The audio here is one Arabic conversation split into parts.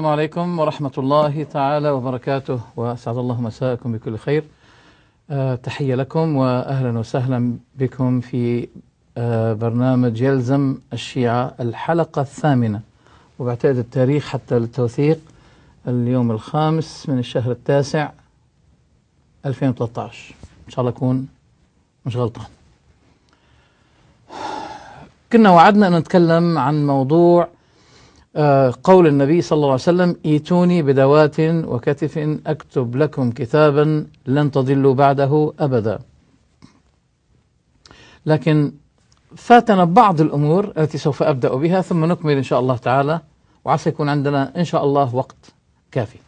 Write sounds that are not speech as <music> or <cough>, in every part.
السلام عليكم ورحمة الله تعالى وبركاته وأسعد الله مساءكم بكل خير آه، تحية لكم وأهلا وسهلا بكم في آه، برنامج يلزم الشيعة الحلقة الثامنة وبعتقد التاريخ حتى للتوثيق اليوم الخامس من الشهر التاسع 2013 إن شاء الله أكون مش غلطان كنا وعدنا أن نتكلم عن موضوع آه، قول النبي صلى الله عليه وسلم ايتوني بدوات وكتف أكتب لكم كتابا لن تضلوا بعده أبدا لكن فاتنا بعض الأمور التي سوف أبدأ بها ثم نكمل إن شاء الله تعالى وعسى يكون عندنا إن شاء الله وقت كافي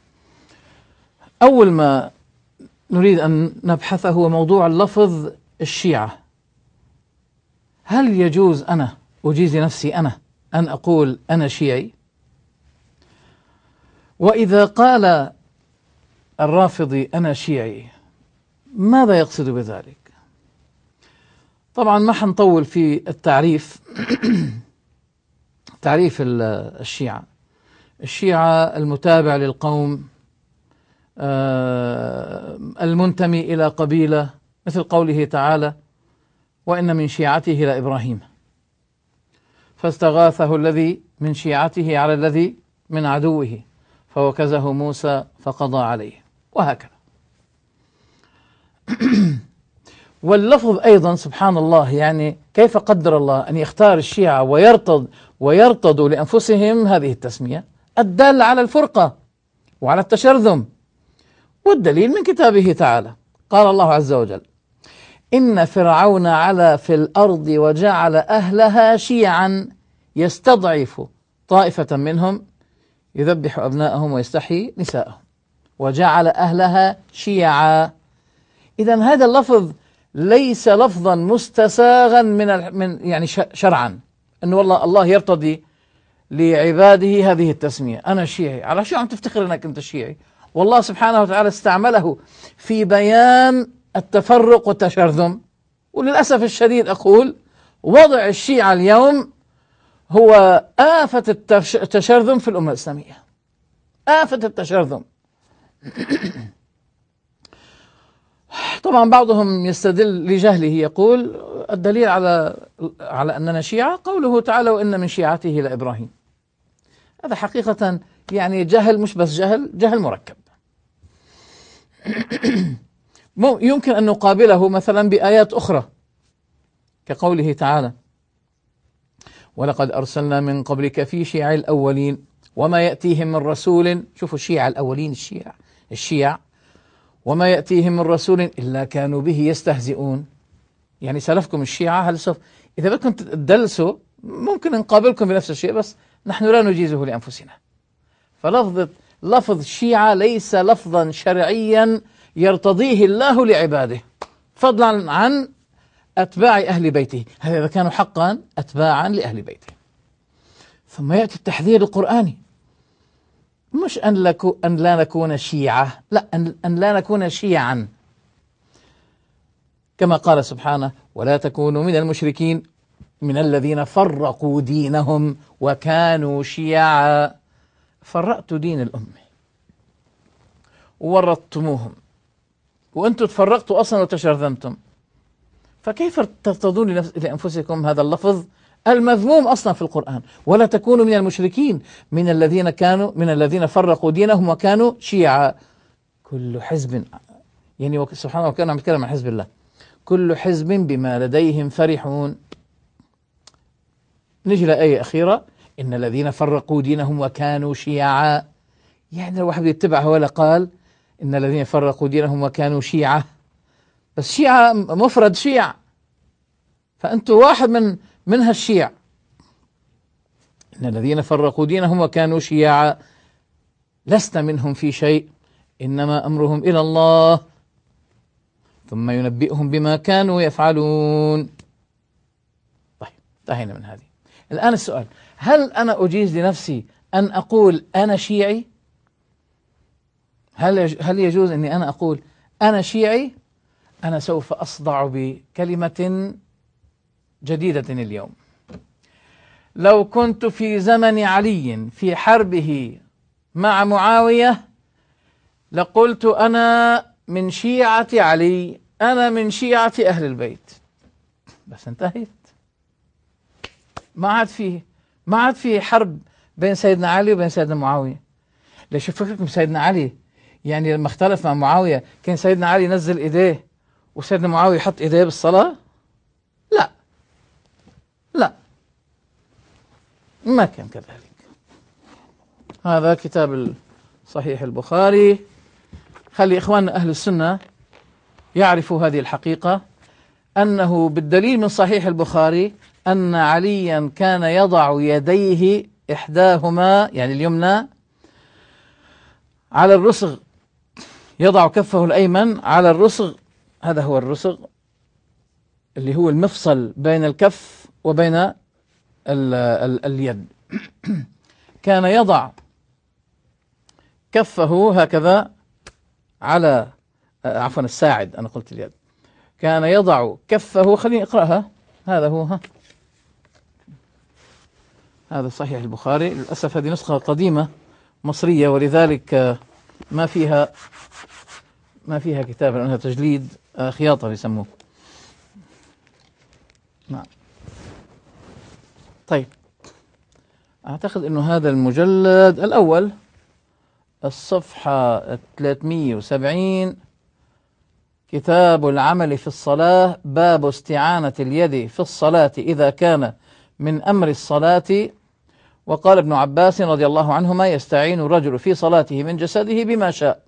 أول ما نريد أن نبحثه هو موضوع اللفظ الشيعة هل يجوز أنا أجيز نفسي أنا أن أقول أنا شيعي وإذا قال الرافضي أنا شيعي ماذا يقصد بذلك طبعا ما حنطول في التعريف <clears throat> تعريف الشيعة الشيعة المتابع للقوم آه، المنتمي إلى قبيلة مثل قوله تعالى وإن من شيعته لإبراهيم فاستغاثه الذي من شيعته على الذي من عدوه فوكزه موسى فقضى عليه وهكذا <clears throat> واللفظ أيضا سبحان الله يعني كيف قدر الله أن يختار الشيعة ويرتض ويرتضوا لأنفسهم هذه التسمية الدال على الفرقة وعلى التشرذم والدليل من كتابه تعالى قال الله عز وجل إن فرعون علا في الأرض وجعل أهلها شيعا يستضعف طائفة منهم يذبح أبناءهم ويستحيي نساءهم وجعل أهلها شيعا إذا هذا اللفظ ليس لفظا مستساغا من من يعني شرعا انه والله الله يرتضي لعباده هذه التسميه انا شيعي على شو عم تفتخر انك انت شيعي والله سبحانه وتعالى استعمله في بيان التفرق والتشرذم وللاسف الشديد اقول وضع الشيعه اليوم هو آفة التشرذم في الأمة الإسلامية آفة التشرذم <clears throat> طبعا بعضهم يستدل لجهله يقول الدليل على على أننا شيعة قوله تعالى وإن من شيعته لإبراهيم هذا حقيقة يعني جهل مش بس جهل جهل مركب <clears throat> يمكن أن نقابله مثلا بآيات أخرى كقوله تعالى ولقد أرسلنا من قبلك في شيع الأولين وما يأتيهم من رسول شوفوا الشيع الأولين الشيعة الشيع وما يأتيهم من رسول إلا كانوا به يستهزئون يعني سلفكم الشيعة هل سوف إذا بدكم تدلسوا ممكن نقابلكم بنفس الشيء بس نحن لا نجيزه لأنفسنا فلفظ لفظ الشيعة ليس لفظا شرعيا يرتضيه الله لعباده فضلا عن أتباع أهل بيته هذا إذا كانوا حقا أتباعا لأهل بيته ثم يأتي التحذير القرآني مش أن, لكو أن لا نكون شيعة لا أن, أن لا نكون شيعا كما قال سبحانه ولا تكونوا من المشركين من الذين فرقوا دينهم وكانوا شيعا فرقت دين الأمة ورطتموهم وأنتم تفرقتوا أصلا وتشرذمتم فكيف ترتضون لأنفسكم هذا اللفظ المذموم أصلا في القرآن ولا تكونوا من المشركين من الذين كانوا من الذين فرقوا دينهم وكانوا شيعا كل حزب يعني سبحان الله كان عم يتكلم عن حزب الله كل حزب بما لديهم فرحون نجي لآية أخيرة إن الذين فرقوا دينهم وكانوا شيعا يعني الواحد يتبع هو قال إن الذين فرقوا دينهم وكانوا شيعة بس شيعة مفرد شيع فأنتوا واحد من من هالشيع إن الذين فرقوا دينهم وكانوا شيعا لست منهم في شيء إنما أمرهم إلى الله ثم ينبئهم بما كانوا يفعلون طيب انتهينا من هذه الآن السؤال هل أنا أجيز لنفسي أن أقول أنا شيعي هل هل يجوز أني أنا أقول أنا شيعي أنا سوف أصدع بكلمة جديدة اليوم لو كنت في زمن علي في حربه مع معاوية لقلت أنا من شيعة علي أنا من شيعة أهل البيت بس انتهيت ما عاد فيه ما عاد فيه حرب بين سيدنا علي وبين سيدنا معاوية ليش فكركم سيدنا علي يعني لما اختلف مع معاوية كان سيدنا علي نزل إيديه وسيدنا معاوية يحط إيديه بالصلاة لا لا ما كان كذلك هذا كتاب صحيح البخاري خلي إخواننا أهل السنة يعرفوا هذه الحقيقة أنه بالدليل من صحيح البخاري أن عليا كان يضع يديه إحداهما يعني اليمنى على الرسغ يضع كفه الأيمن على الرسغ هذا هو الرسغ اللي هو المفصل بين الكف وبين ال ال اليد <clears throat> كان يضع كفه هكذا على آه، عفوا الساعد أنا قلت اليد كان يضع كفه خليني أقرأها هذا هو ها هذا صحيح البخاري للأسف هذه نسخة قديمة مصرية ولذلك آه، ما فيها ما فيها كتاب لأنها تجليد آه، خياطة بيسموه نعم طيب أعتقد أنه هذا المجلد الأول الصفحة 370 كتاب العمل في الصلاة باب استعانة اليد في الصلاة إذا كان من أمر الصلاة وقال ابن عباس رضي الله عنهما يستعين الرجل في صلاته من جسده بما شاء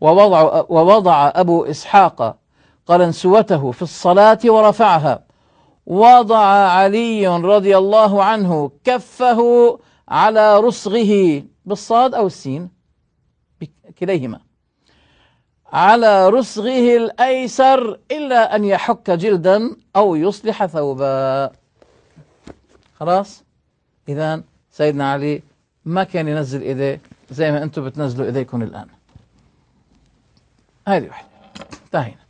ووضع, ووضع أبو إسحاق قلنسوته في الصلاة ورفعها وضع علي رضي الله عنه كفه على رسغه بالصاد أو السين كليهما على رسغه الأيسر إلا أن يحك جلدا أو يصلح ثوبا خلاص إذا سيدنا علي ما كان ينزل إيديه زي ما أنتم بتنزلوا إيديكم الآن هذه واحدة انتهينا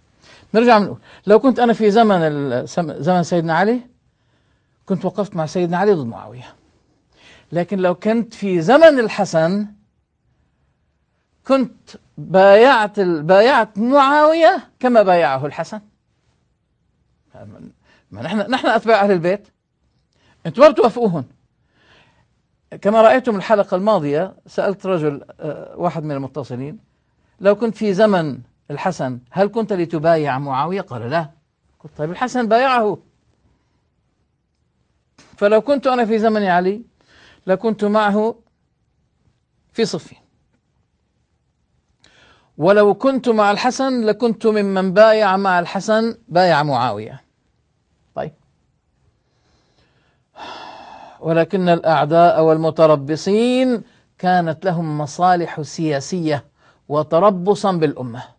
نرجع بنقول لو كنت انا في زمن زمن سيدنا علي كنت وقفت مع سيدنا علي ضد معاويه لكن لو كنت في زمن الحسن كنت بايعت ال... بايعت معاويه كما بايعه الحسن ما نحن نحن اتباع اهل البيت انتم ما بتوافقوهم كما رايتم الحلقه الماضيه سالت رجل آه، واحد من المتصلين لو كنت في زمن الحسن هل كنت لتبايع معاوية قال لا قلت طيب الحسن بايعه فلو كنت أنا في زمن علي لكنت معه في صفي ولو كنت مع الحسن لكنت ممن بايع مع الحسن بايع معاوية طيب ولكن الأعداء والمتربصين كانت لهم مصالح سياسية وتربصا بالأمة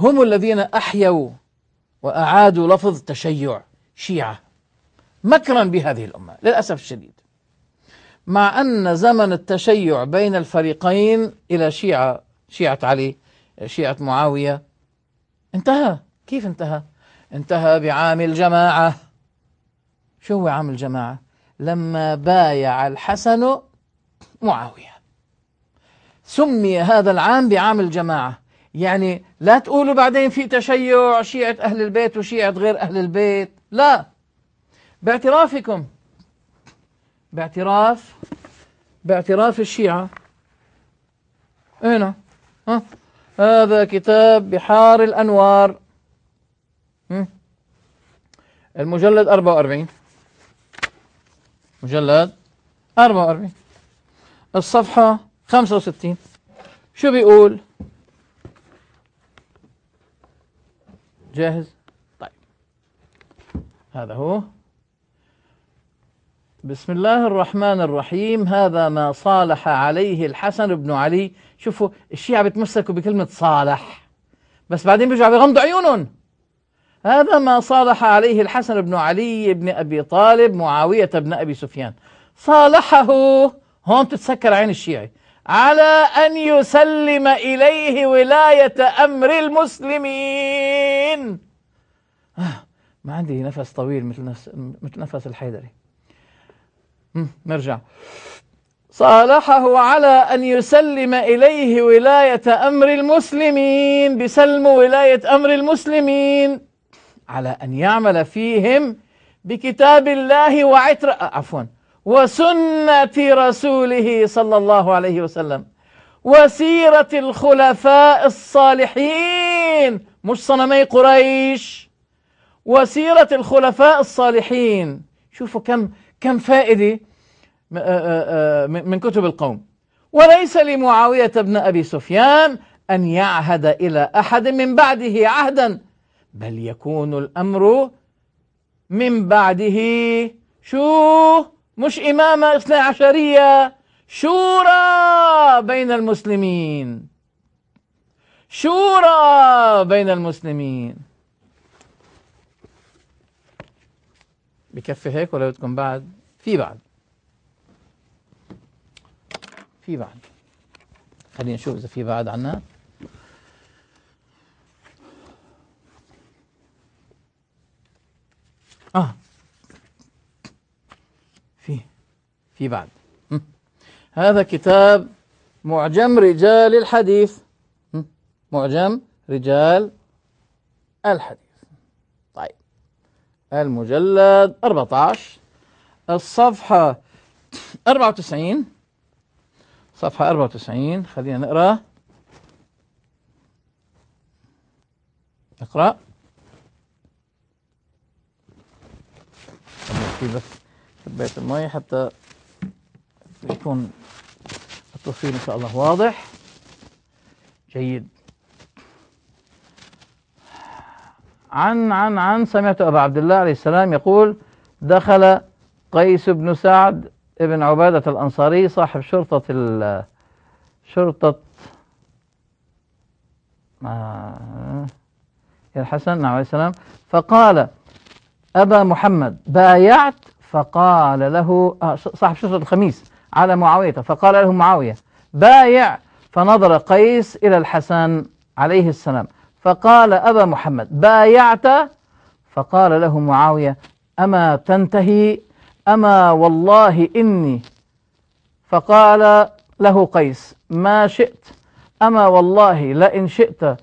هم الذين أحيوا وأعادوا لفظ تشيع شيعة مكرا بهذه الأمة للأسف الشديد مع أن زمن التشيع بين الفريقين إلى شيعة شيعة علي شيعة معاوية انتهى كيف انتهى؟ انتهى بعام الجماعة شو هو عام الجماعة؟ لما بايع الحسن معاوية سمي هذا العام بعام الجماعة يعني لا تقولوا بعدين في تشيع شيعة أهل البيت وشيعة غير أهل البيت لا باعترافكم باعتراف باعتراف الشيعة هنا ها هذا كتاب بحار الأنوار المجلد 44 مجلد 44 الصفحة 65 شو بيقول؟ جاهز طيب هذا هو بسم الله الرحمن الرحيم هذا ما صالح عليه الحسن بن علي شوفوا الشيعة بتمسكوا بكلمة صالح بس بعدين بيرجعوا بيغمضوا عيونهم هذا ما صالح عليه الحسن بن علي بن أبي طالب معاوية بن أبي سفيان صالحه هون تتسكر عين الشيعي على أن يسلم إليه ولاية أمر المسلمين آه، ما عندي نفس طويل مثل نفس, مثل نفس الحيدري نرجع صالحه على أن يسلم إليه ولاية أمر المسلمين بسلم ولاية أمر المسلمين على أن يعمل فيهم بكتاب الله وعتر آه، عفوا وسنة رسوله صلى الله عليه وسلم وسيرة الخلفاء الصالحين مش صنمي قريش وسيرة الخلفاء الصالحين شوفوا كم كم فائدة من كتب القوم وليس لمعاوية بن أبي سفيان أن يعهد إلى أحد من بعده عهدا بل يكون الأمر من بعده شو مش إمامة إثنى عشرية شورى بين المسلمين شورى بين المسلمين بكفي هيك ولا بدكم بعد في بعد في بعد خلينا نشوف إذا في بعد عنا آه في بعد هذا كتاب معجم رجال الحديث معجم رجال الحديث طيب المجلد 14 الصفحة 94 صفحة 94 خلينا نقرأ اقرأ في بس كباية المي حتى يكون التصوير إن شاء الله واضح جيد عن عن عن سمعت أبا عبد الله عليه السلام يقول دخل قيس بن سعد بن عبادة الأنصاري صاحب شرطة شرطة الحسن نعم، عليه السلام فقال أبا محمد بايعت فقال له آه، صاحب شرطة الخميس على معاوية فقال له معاوية بايع فنظر قيس إلى الحسن عليه السلام فقال أبا محمد بايعت فقال له معاوية أما تنتهي أما والله إني فقال له قيس ما شئت أما والله لئن شئت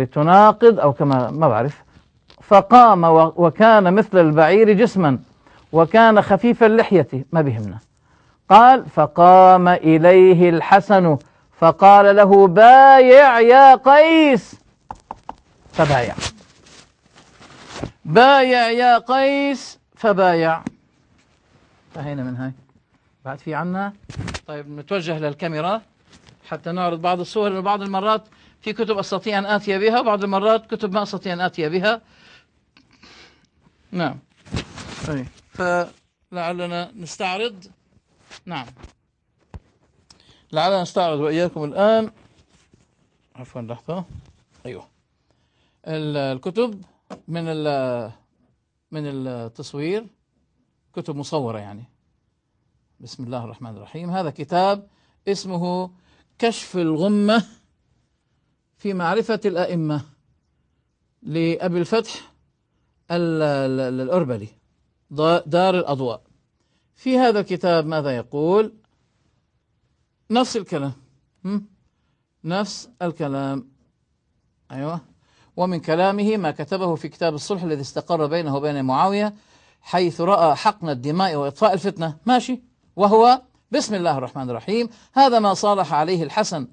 لتناقض أو كما ما بعرف فقام وكان مثل البعير جسما وكان خفيف اللحية ما بهمنا قال فقام إليه الحسن فقال له بايع يا قيس فبايع بايع يا قيس فبايع انتهينا من هاي بعد في عنا طيب نتوجه للكاميرا حتى نعرض بعض الصور لأنه بعض المرات في كتب أستطيع أن آتي بها وبعض المرات كتب ما أستطيع أن آتي بها نعم أي طيب، فلعلنا نستعرض نعم لعلنا نستعرض وإياكم الآن عفوا لحظة أيوه الكتب من ال من التصوير كتب مصورة يعني بسم الله الرحمن الرحيم هذا كتاب اسمه كشف الغمة في معرفة الأئمة لأبي الفتح الأربلي دار الأضواء في هذا الكتاب ماذا يقول نفس الكلام نفس الكلام أيوة ومن كلامه ما كتبه في كتاب الصلح الذي استقر بينه وبين معاوية حيث رأى حقن الدماء وإطفاء الفتنة ماشي وهو بسم الله الرحمن الرحيم هذا ما صالح عليه الحسن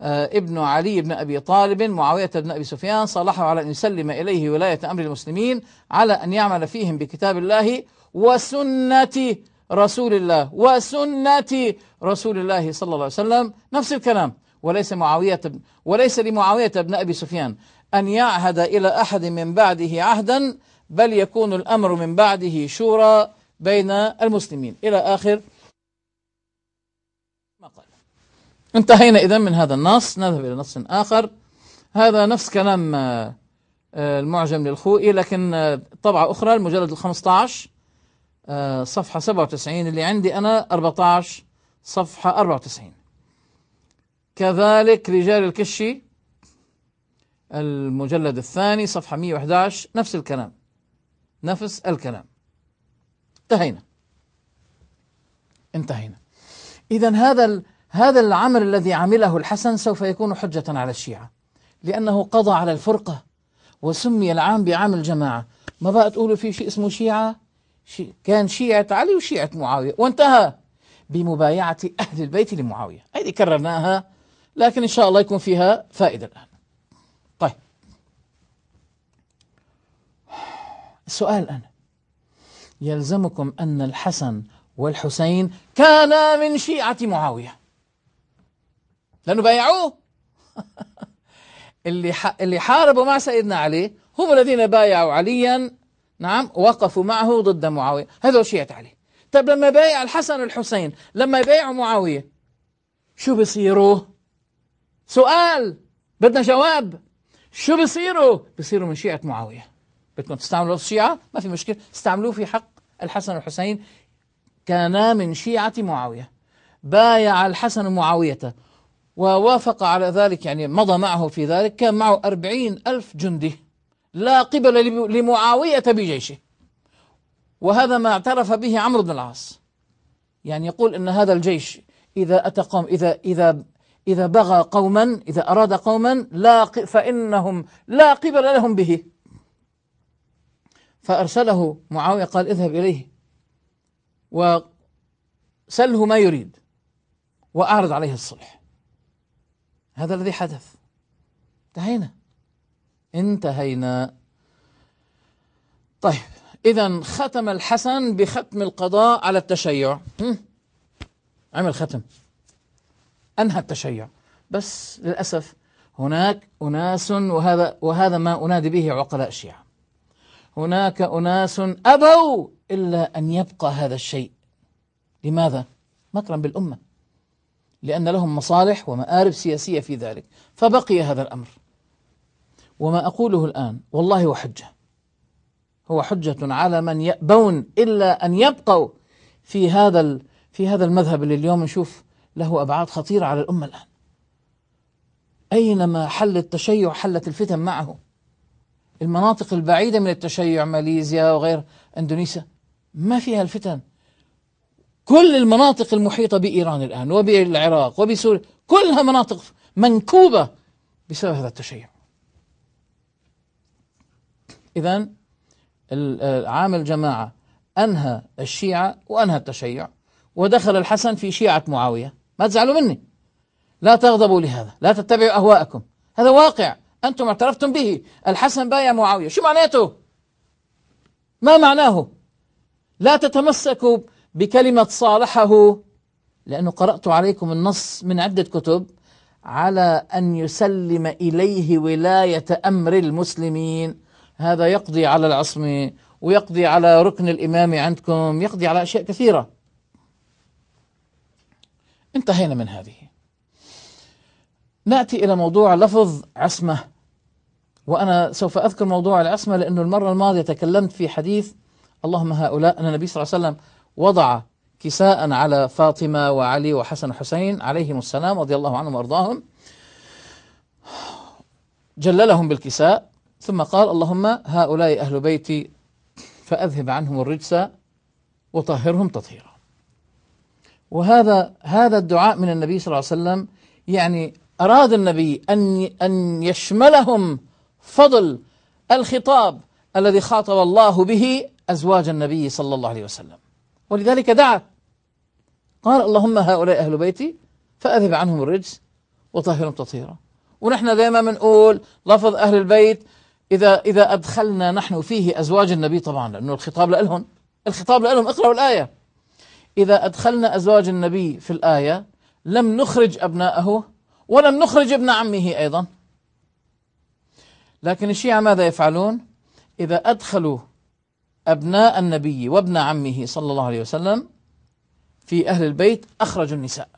آه، ابن علي بن أبي طالب معاوية بن أبي سفيان صالحه على أن يسلم إليه ولاية أمر المسلمين على أن يعمل فيهم بكتاب الله وسنته رسول الله وسنة رسول الله صلى الله عليه وسلم نفس الكلام وليس معاوية وليس لمعاوية بن أبي سفيان أن يعهد إلى أحد من بعده عهدا بل يكون الأمر من بعده شورى بين المسلمين إلى آخر ما قال انتهينا إذن من هذا النص نذهب إلى نص آخر هذا نفس كلام آه، المعجم للخوئي لكن آه، طبعة أخرى المجلد الخمسة عشر آه، صفحة 97 اللي عندي أنا 14 صفحة 94 كذلك رجال الكشي المجلد الثاني صفحة 111 نفس الكلام نفس الكلام انتهينا انتهينا إذا هذا هذا العمل الذي عمله الحسن سوف يكون حجة على الشيعة لأنه قضى على الفرقة وسمي العام بعام الجماعة ما بقى تقولوا في شيء اسمه شيعة كان شيعة علي وشيعة معاوية وانتهى بمبايعة أهل البيت لمعاوية هذه كررناها لكن إن شاء الله يكون فيها فائدة الآن طيب السؤال الآن يلزمكم أن الحسن والحسين كانا من شيعة معاوية لأنه بايعوه <laughs> اللي اللي حاربوا مع سيدنا علي هم الذين بايعوا عليا نعم وقفوا معه ضد معاوية هذا شيعت عليه طب لما بايع الحسن الحسين لما يبايعوا معاوية شو بصيروا سؤال بدنا جواب شو بصيروا بصيروا من شيعة معاوية بدكم تستعملوا الشيعة ما في مشكلة استعملوه في حق الحسن والحسين كانا من شيعة معاوية بايع الحسن معاوية ووافق على ذلك يعني مضى معه في ذلك كان معه أربعين ألف جندي لا قبل لمعاوية بجيشه وهذا ما اعترف به عمرو بن العاص يعني يقول أن هذا الجيش إذا أتى قوم إذا إذا إذا بغى قوما إذا أراد قوما لا فإنهم لا قبل لهم به فأرسله معاوية قال اذهب إليه وسله ما يريد وأعرض عليه الصلح هذا الذي حدث انتهينا انتهينا طيب إذا ختم الحسن بختم القضاء على التشيع عمل ختم أنهى التشيع بس للأسف هناك أناس وهذا وهذا ما أنادي به عقلاء الشيعة هناك أناس أبوا إلا أن يبقى هذا الشيء لماذا؟ مكرا بالأمة لأن لهم مصالح ومآرب سياسية في ذلك فبقي هذا الأمر وما أقوله الآن والله وحجة هو حجة على من يأبون إلا أن يبقوا في هذا في هذا المذهب اللي اليوم نشوف له أبعاد خطيرة على الأمة الآن أينما حل التشيع حلت الفتن معه المناطق البعيدة من التشيع ماليزيا وغير أندونيسيا ما فيها الفتن كل المناطق المحيطة بإيران الآن وبالعراق وبسوريا كلها مناطق منكوبة بسبب هذا التشيع إذا آه، عامل جماعة أنهى الشيعة وأنهى التشيع ودخل الحسن في شيعة معاوية ما تزعلوا مني لا تغضبوا لهذا لا تتبعوا أهواءكم هذا واقع أنتم اعترفتم به الحسن بايع معاوية شو معناته ما معناه لا تتمسكوا بكلمة صالحه لأنه قرأت عليكم النص من عدة كتب على أن يسلم إليه ولاية أمر المسلمين هذا يقضي على العصمة ويقضي على ركن الإمامة عندكم يقضي على أشياء كثيرة انتهينا من هذه نأتي إلى موضوع لفظ عصمة وأنا سوف أذكر موضوع العصمة لأنه المرة الماضية تكلمت في حديث اللهم هؤلاء أن النبي صلى الله عليه وسلم وضع كساء على فاطمة وعلي وحسن وحسين عليهم السلام رضي الله عنهم وأرضاهم جللهم بالكساء ثم قال اللهم هؤلاء أهل بيتي فأذهب عنهم الرجس وطهرهم تطهيرا وهذا هذا الدعاء من النبي صلى الله عليه وسلم يعني أراد النبي أن أن يشملهم فضل الخطاب الذي خاطب الله به أزواج النبي صلى الله عليه وسلم ولذلك دعا قال اللهم هؤلاء أهل بيتي فأذهب عنهم الرجس وطهرهم تطهيرا ونحن دائما بنقول لفظ أهل البيت إذا إذا أدخلنا نحن فيه أزواج النبي طبعا لأنه الخطاب لهم الخطاب لهم اقرأوا الآية إذا أدخلنا أزواج النبي في الآية لم نخرج أبناءه ولم نخرج ابن عمه أيضا لكن الشيعة ماذا يفعلون إذا أدخلوا أبناء النبي وابن عمه صلى الله عليه وسلم في أهل البيت أخرجوا النساء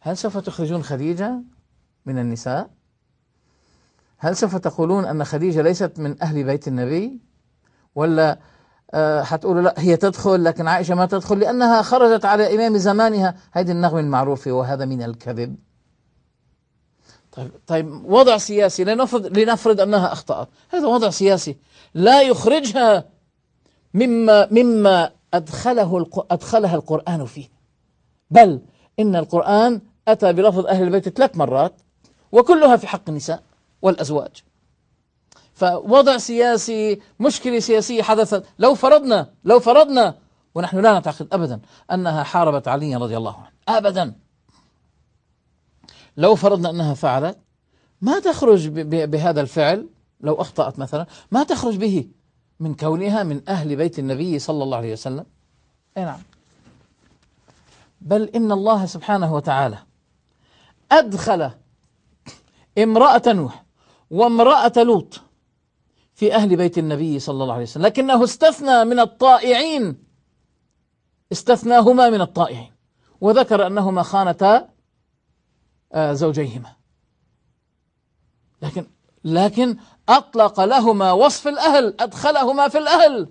هل سوف تخرجون خديجة من النساء هل سوف تقولون أن خديجة ليست من أهل بيت النبي ولا آه، هتقولوا لا هي تدخل لكن عائشة ما تدخل لأنها خرجت على إمام زمانها هذه النغمة المعروفة وهذا من الكذب طيب, طيب وضع سياسي لنفرض, لنفرض أنها أخطأت هذا وضع سياسي لا يخرجها مما مما أدخله أدخلها القرآن فيه بل إن القرآن أتى بلفظ أهل البيت ثلاث مرات وكلها في حق النساء والأزواج فوضع سياسي مشكلة سياسية حدثت لو فرضنا لو فرضنا ونحن لا نعتقد أبدا أنها حاربت عليا رضي الله عنه أبدا لو فرضنا أنها فعلت ما تخرج بهذا الفعل لو أخطأت مثلا ما تخرج به من كونها من أهل بيت النبي صلى الله عليه وسلم أي نعم بل إن الله سبحانه وتعالى أدخل امرأة نوح وامرأة لوط في أهل بيت النبي صلى الله عليه وسلم لكنه استثنى من الطائعين استثناهما من الطائعين وذكر أنهما خانتا آه، زوجيهما لكن لكن أطلق لهما وصف الأهل أدخلهما في الأهل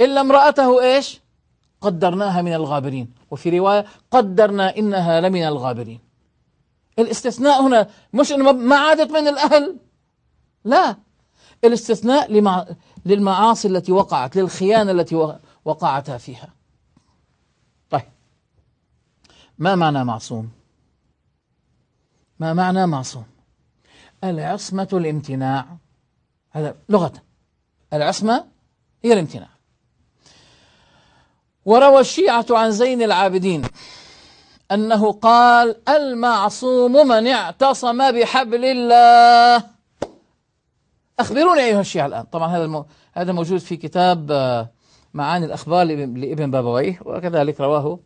إلا امرأته إيش قدرناها من الغابرين وفي رواية قدرنا إنها لمن الغابرين الاستثناء هنا مش انه ما عادت من الاهل لا الاستثناء لمع... للمعاصي التي وقعت للخيانه التي وقعتا فيها طيب ما معنى معصوم ما معنى معصوم العصمه الامتناع هذا لغه العصمه هي الامتناع وروى الشيعه عن زين العابدين أنه قال المعصوم من اعتصم بحبل الله أخبروني أيها الشيعة الآن طبعا هذا هذا موجود في كتاب آه، معاني الأخبار لابن بابويه وكذلك رواه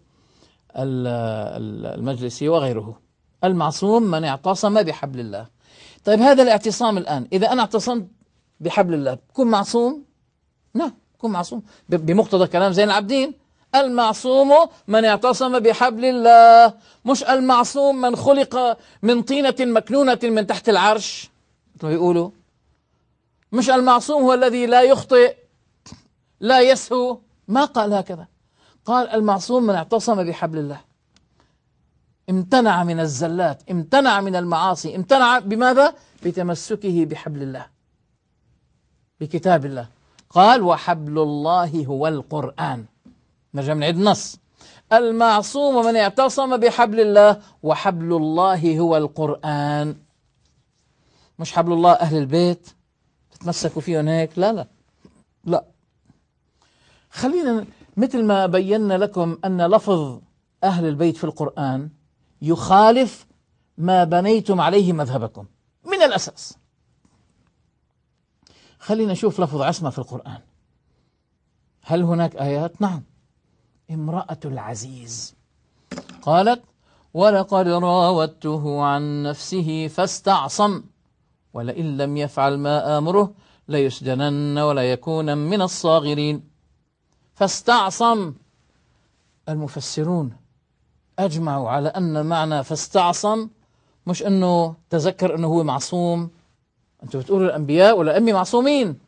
المجلسي وغيره المعصوم من اعتصم بحبل الله طيب هذا الاعتصام الآن إذا أنا اعتصمت بحبل الله بكون معصوم؟ لا نعم، بكون معصوم بمقتضى كلام زين العابدين المعصوم من اعتصم بحبل الله مش المعصوم من خلق من طينة مكنونة من تحت العرش يقولوا مش المعصوم هو الذي لا يخطئ لا يسهو ما قال هكذا قال المعصوم من اعتصم بحبل الله امتنع من الزلات امتنع من المعاصي امتنع بماذا بتمسكه بحبل الله بكتاب الله قال وحبل الله هو القرآن نرجع بنعيد النص المعصوم من اعتصم بحبل الله وحبل الله هو القرآن مش حبل الله أهل البيت تتمسكوا فيه هناك لا لا لا خلينا مثل ما بينا لكم أن لفظ أهل البيت في القرآن يخالف ما بنيتم عليه مذهبكم من الأساس خلينا نشوف لفظ عصمة في القرآن هل هناك آيات؟ نعم امرأة العزيز قالت ولقد راودته عن نفسه فاستعصم ولئن لم يفعل ما آمره ليسجنن ولا يكون من الصاغرين فاستعصم المفسرون أجمعوا على أن معنى فاستعصم مش أنه تذكر أنه هو معصوم أنتوا بتقولوا الأنبياء والأئمة معصومين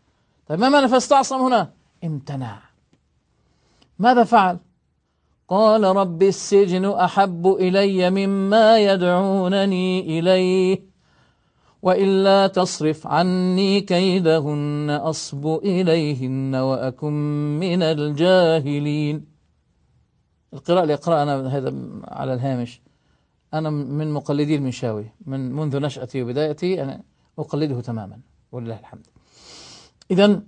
طيب ما معنى فاستعصم هنا امتنع ماذا فعل قال رب السجن أحب إلي مما يدعونني إليه وإلا تصرف عني كيدهن أصب إليهن وأكن من الجاهلين القراءة اللي أنا هذا على الهامش أنا من مقلدي المنشاوي من منذ نشأتي وبدايتي أنا أقلده تماما ولله الحمد إذا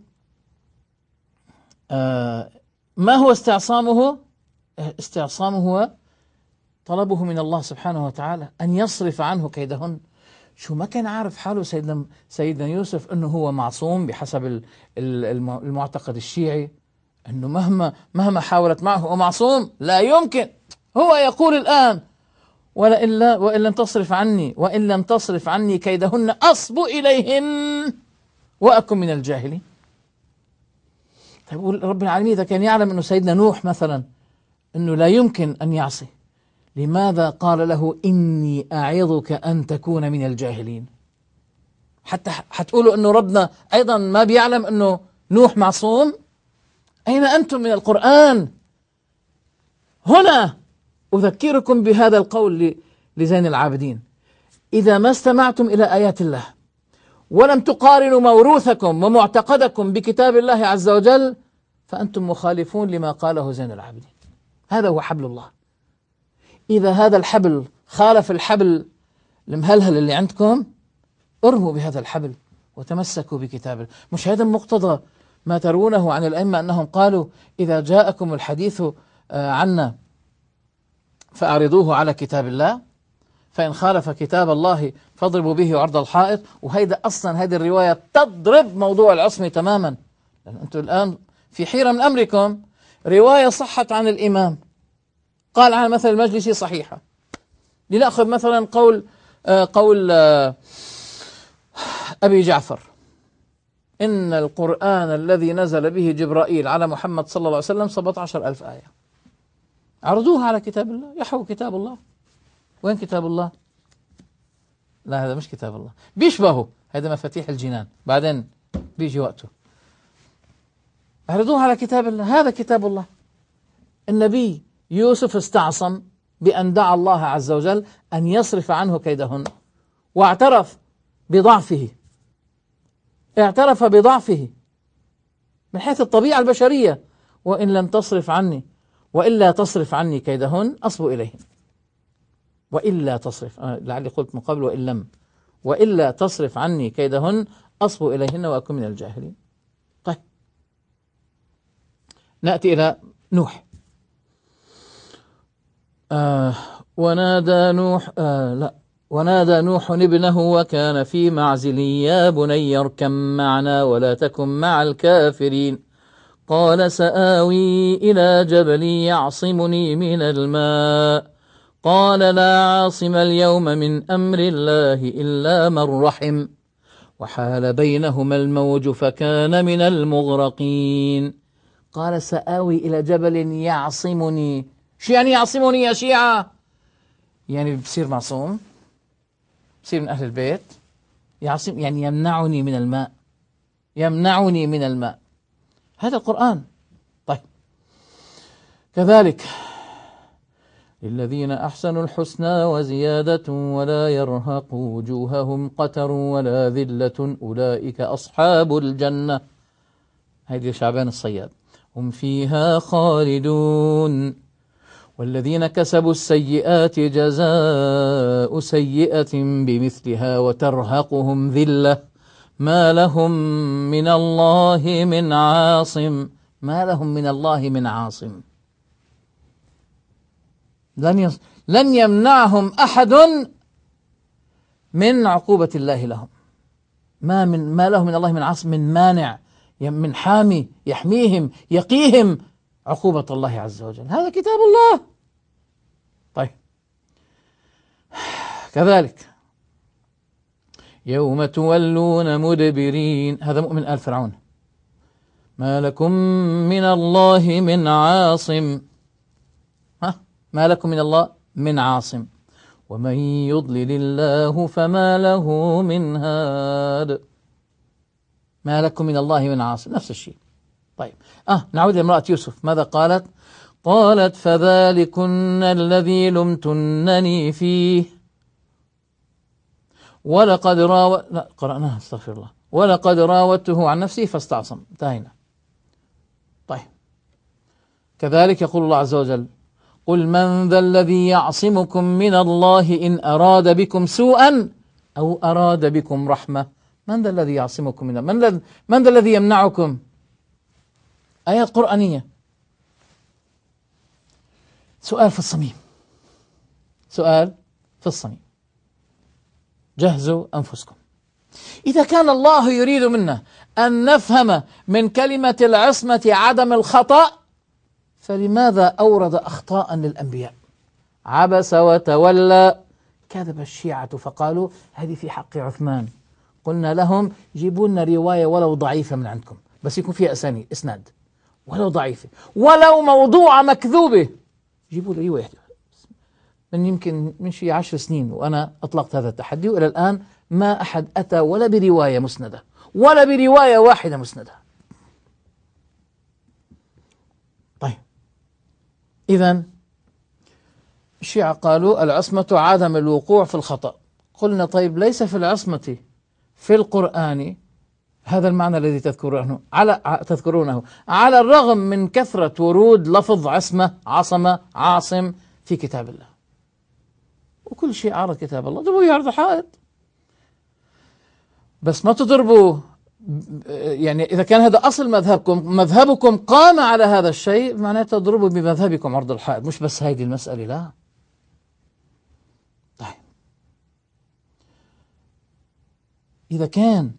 آه ما هو استعصامه؟ استعصامه هو طلبه من الله سبحانه وتعالى أن يصرف عنه كيدهن شو ما كان عارف حاله سيدنا سيدنا يوسف انه هو معصوم بحسب المعتقد الشيعي انه مهما مهما حاولت معه هو معصوم لا يمكن هو يقول الان ولا الا وان لم تصرف عني وان لم تصرف عني كيدهن اصب اليهن واكن من الجاهلين طيب رب العالمين اذا كان يعلم انه سيدنا نوح مثلا أنه لا يمكن أن يعصي لماذا قال له إني أعظك أن تكون من الجاهلين حتى حتقولوا أنه ربنا أيضا ما بيعلم أنه نوح معصوم أين أنتم من القرآن هنا أذكركم بهذا القول لزين العابدين إذا ما استمعتم إلى آيات الله ولم تقارنوا موروثكم ومعتقدكم بكتاب الله عز وجل فأنتم مخالفون لما قاله زين العابدين هذا هو حبل الله إذا هذا الحبل خالف الحبل المهلهل اللي عندكم ارموا بهذا الحبل وتمسكوا بكتاب مش هذا مقتضى ما ترونه عن الأئمة أنهم قالوا إذا جاءكم الحديث آه، عنا فأعرضوه على كتاب الله فإن خالف كتاب الله فاضربوا به عرض الحائط وهيدا أصلا هذه الرواية تضرب موضوع العصمة تماما لأن أنتم الآن في حيرة من أمركم رواية صحت عن الإمام قال عن مثل المجلسي صحيحة لنأخذ مثلا قول آه، قول آه، أبي جعفر إن القرآن الذي نزل به جبرائيل على محمد صلى الله عليه وسلم 17 ألف آية عرضوها على كتاب الله يحو كتاب الله وين كتاب الله لا هذا مش كتاب الله بيشبهه هذا مفاتيح الجنان بعدين بيجي وقته اعرضوها على كتاب الله هذا كتاب الله النبي يوسف استعصم بأن دعا الله عز وجل أن يصرف عنه كيدهن واعترف بضعفه اعترف بضعفه من حيث الطبيعة البشرية وإن لم تصرف عني وإلا تصرف عني كيدهن أصب إليهن وإلا تصرف آه، لعلي قلت من قبل وإن لم وإلا تصرف عني كيدهن أصب إليهن وأكون من الجاهلين نأتي إلى نوح آه ونادى نوح آه لا ونادى نوح ابنه وكان في معزل يا بني اركم معنا ولا تكن مع الكافرين قال سآوي إلى جبل يعصمني من الماء قال لا عاصم اليوم من أمر الله إلا من رحم وحال بينهما الموج فكان من المغرقين قال سآوي إلى جبل يعصمني شو يعني يعصمني يا شيعة يعني بصير معصوم بصير من أهل البيت يعصم يعني يمنعني من الماء يمنعني من الماء هذا القرآن طيب كذلك للذين أحسنوا الحسنى وزيادة ولا يرهق وجوههم قتر ولا ذلة أولئك أصحاب الجنة هذه شعبان الصياد هم فيها خالدون والذين كسبوا السيئات جزاء سيئة بمثلها وترهقهم ذلة ما لهم من الله من عاصم ما لهم من الله من عاصم لن يص... لن يمنعهم أحد من عقوبة الله لهم ما من ما لهم من الله من عاصم من مانع من حامي يحميهم يقيهم عقوبة الله عز وجل هذا كتاب الله طيب كذلك يوم تولون مدبرين هذا مؤمن آل فرعون ما لكم من الله من عاصم ها ما لكم من الله من عاصم ومن يضلل الله فما له من هاد ما لكم من الله من عاصم نفس الشيء طيب آه نعود لامرأة يوسف ماذا قالت قالت فذلكن الذي لمتنني فيه ولقد راو لا قرأناها استغفر الله ولقد راوته عن نفسه فاستعصم انتهينا طيب كذلك يقول الله عز وجل قل من ذا الذي يعصمكم من الله إن أراد بكم سوءا أو أراد بكم رحمة من ذا الذي يعصمكم من من ذا من ذا الذي يمنعكم آيات قرآنية سؤال في الصميم سؤال في الصميم جهزوا أنفسكم إذا كان الله يريد منا أن نفهم من كلمة العصمة عدم الخطأ فلماذا أورد أخطاء للأنبياء عبس وتولى كذب الشيعة فقالوا هذه في حق عثمان قلنا لهم جيبوا لنا رواية ولو ضعيفة من عندكم بس يكون فيها أساني إسناد ولو ضعيفة ولو موضوعة مكذوبة جيبوا لي رواية من يمكن من شي عشر سنين وأنا أطلقت هذا التحدي وإلى الآن ما أحد أتى ولا برواية مسندة ولا برواية واحدة مسندة طيب إذا الشيعة قالوا العصمة عدم الوقوع في الخطأ قلنا طيب ليس في العصمة في القرآن هذا المعنى الذي تذكرونه على تذكرونه على الرغم من كثرة ورود لفظ عصمة عصمة عاصم في كتاب الله وكل شيء عارض كتاب الله جابوه يعرض الحائط بس ما تضربوا يعني إذا كان هذا أصل مذهبكم مذهبكم قام على هذا الشيء معناته تضربوا بمذهبكم عرض الحائط مش بس هذه المسألة لا إذا كان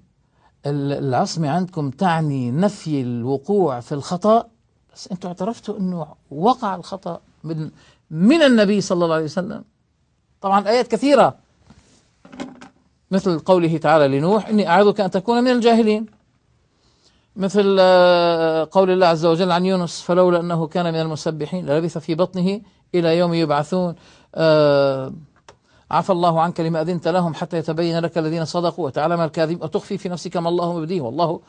العصمة عندكم تعني نفي الوقوع في الخطأ بس أنتم اعترفتوا أنه وقع الخطأ من من النبي صلى الله عليه وسلم طبعا آيات كثيرة مثل قوله تعالى لنوح إني أعظك أن تكون من الجاهلين مثل آه، قول الله عز وجل عن يونس فلولا أنه كان من المسبحين للبث في بطنه إلى يوم يبعثون آه عفى الله عنك لما أذنت لهم حتى يتبين لك الذين صدقوا وتعلم الكاذب وتخفي في نفسك ما الله مبديه والله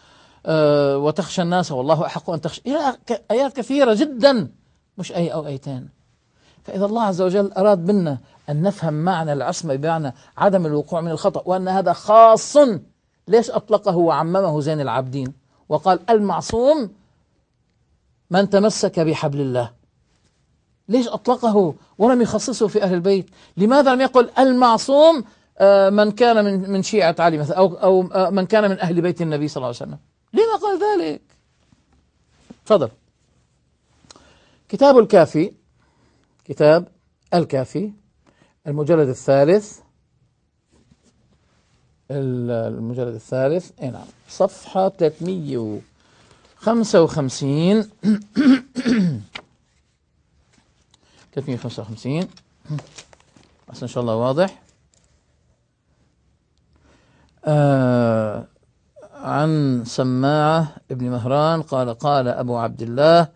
آه، وتخشى الناس والله أحق أن تخشى إلى آيات كثيرة جدا مش أي أو أيتان فإذا الله عز وجل أراد منا أن نفهم معنى العصمة بمعنى عدم الوقوع من الخطأ وأن هذا خاص ليش أطلقه وعممه زين العابدين وقال المعصوم من تمسك بحبل الله ليش أطلقه ولم يخصصه في أهل البيت لماذا لم يقل المعصوم آه، من كان من من شيعة علي مثلا أو أو آه، من كان من أهل بيت النبي صلى الله عليه وسلم لما قال ذلك تفضل كتاب الكافي كتاب الكافي المجلد الثالث المجلد الثالث اي نعم صفحة 355 <clears throat> 355 <clears throat> بس إن شاء الله واضح آه عن سماعة ابن مهران قال قال أبو عبد الله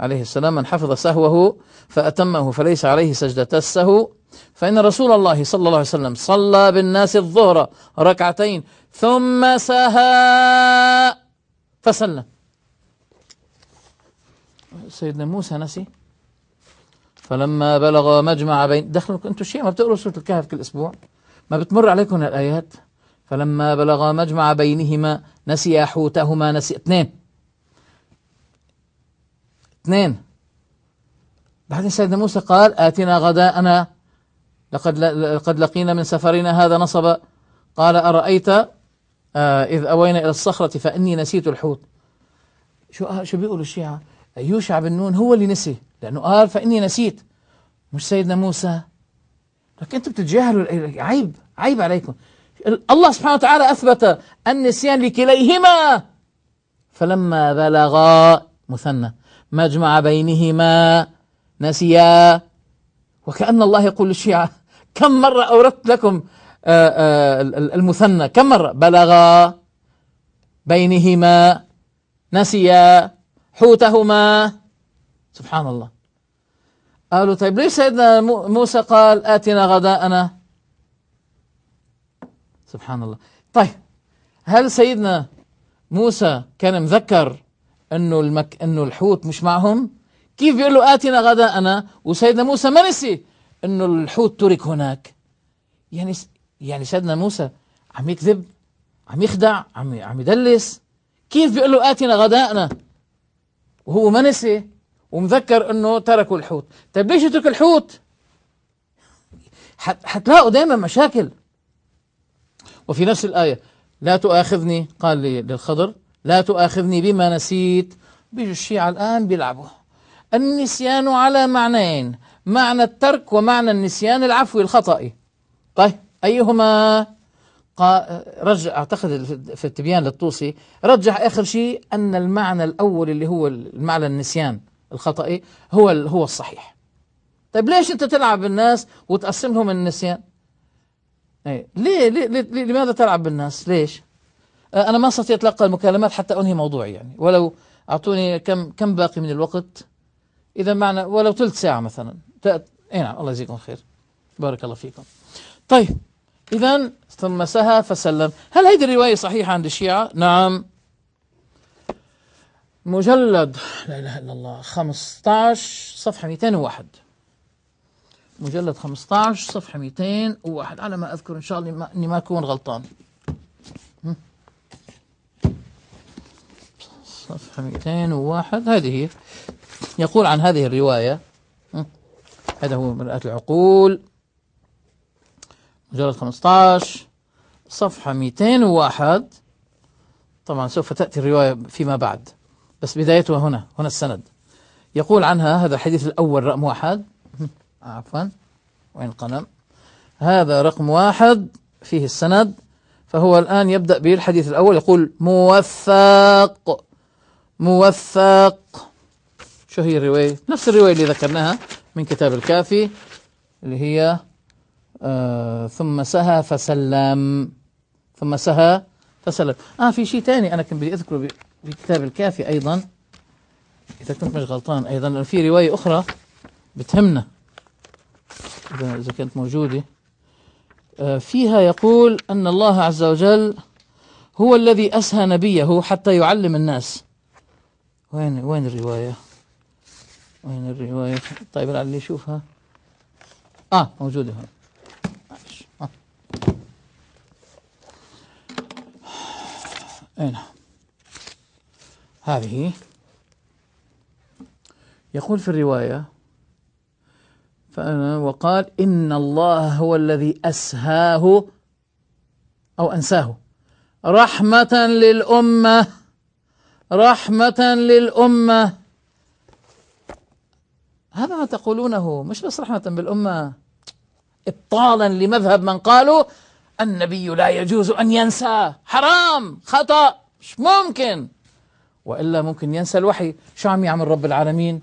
عليه السلام من حفظ سهوه فأتمه فليس عليه سجدة السهو فإن رسول الله صلى الله عليه وسلم صلى بالناس الظهر ركعتين ثم سهى فسلم سيدنا موسى نسي فلما بلغ مجمع بين دخلوا انتم شيء ما بتقروا سوره الكهف كل اسبوع ما بتمر عليكم الايات فلما بلغ مجمع بينهما نسي حوتهما نسي اثنين اثنين بعدين سيدنا موسى قال آتنا غداءنا لقد لقد لقينا من سفرنا هذا نصبا قال أرأيت آه، إذ أوينا إلى الصخرة فإني نسيت الحوت شو آه، شو بيقولوا الشيعة يوشع بن نون هو اللي نسي لأنه قال فإني نسيت مش سيدنا موسى لك أنتم بتتجاهلوا عيب عيب عليكم الله سبحانه وتعالى أثبت النسيان لكليهما فلما بلغا مثنى مجمع بينهما نسيا وكأن الله يقول للشيعة كم مرة أوردت لكم آه، آه، المثنى كم مرة بلغا بينهما نسيا حوتهما سبحان الله قالوا طيب ليش سيدنا موسى قال آتنا غداءنا سبحان الله طيب هل سيدنا موسى كان مذكر انه المك... انه الحوت مش معهم كيف بيقول له آتنا غداءنا وسيدنا موسى ما نسي انه الحوت ترك هناك يعني يعني سيدنا موسى عم يكذب عم يخدع عم عم يدلس كيف بيقول له آتنا غداءنا وهو ما نسي ومذكر انه تركوا الحوت طيب ليش يترك الحوت حتلاقوا دائما مشاكل وفي نفس الآية لا تؤاخذني قال للخضر لا تؤاخذني بما نسيت بيجوا الشيعة الآن بيلعبوا النسيان على معنيين معنى الترك ومعنى النسيان العفوي الخطأي طيب أيهما رجع أعتقد في التبيان للطوسي رجح آخر شيء أن المعنى الأول اللي هو المعنى النسيان الخطأ إيه؟ هو هو الصحيح طيب ليش أنت تلعب بالناس وتقسم لهم النسيان إيه؟ ليه, ليه, ليه لماذا تلعب بالناس ليش آه، أنا ما استطيع أتلقى المكالمات حتى أنهي موضوعي يعني ولو أعطوني كم كم باقي من الوقت إذا معنا ولو ثلث ساعة مثلا إيه نعم الله يجزيكم خير بارك الله فيكم طيب إذا ثم سهى فسلم هل هذه الرواية صحيحة عند الشيعة نعم مجلد لا إله إلا الله 15 صفحة 201 مجلد 15 صفحة 201 على ما أذكر إن شاء الله أني ما أكون غلطان صفحة 201 هذه هي يقول عن هذه الرواية هذا هو مرآة العقول مجلد 15 صفحة 201 طبعا سوف تأتي الرواية فيما بعد بس بدايتها هنا هنا السند يقول عنها هذا الحديث الأول رقم واحد <laughs> عفوا وين القلم هذا رقم واحد فيه السند فهو الآن يبدأ به الحديث الأول يقول موثق موثق شو هي الرواية نفس الرواية اللي ذكرناها من كتاب الكافي اللي هي آه ثم سها فسلم ثم سها فسلم آه في شيء تاني أنا كنت بدي أذكره في كتاب الكافي أيضا إذا كنت مش غلطان أيضا في رواية أخرى بتهمنا إذا كانت موجودة آه، فيها يقول أن الله عز وجل هو الذي أسهى نبيه حتى يعلم الناس وين وين الرواية وين الرواية طيب لعلي يشوفها آه موجودة هنا آه. آه. أين هذه يقول في الرواية فأنا وقال إن الله هو الذي أسهاه أو أنساه رحمة للأمة رحمة للأمة هذا ما تقولونه مش بس رحمة بالأمة إبطالا لمذهب من قالوا النبي لا يجوز أن ينسى حرام خطأ مش ممكن وإلا ممكن ينسى الوحي شو عم يعمل رب العالمين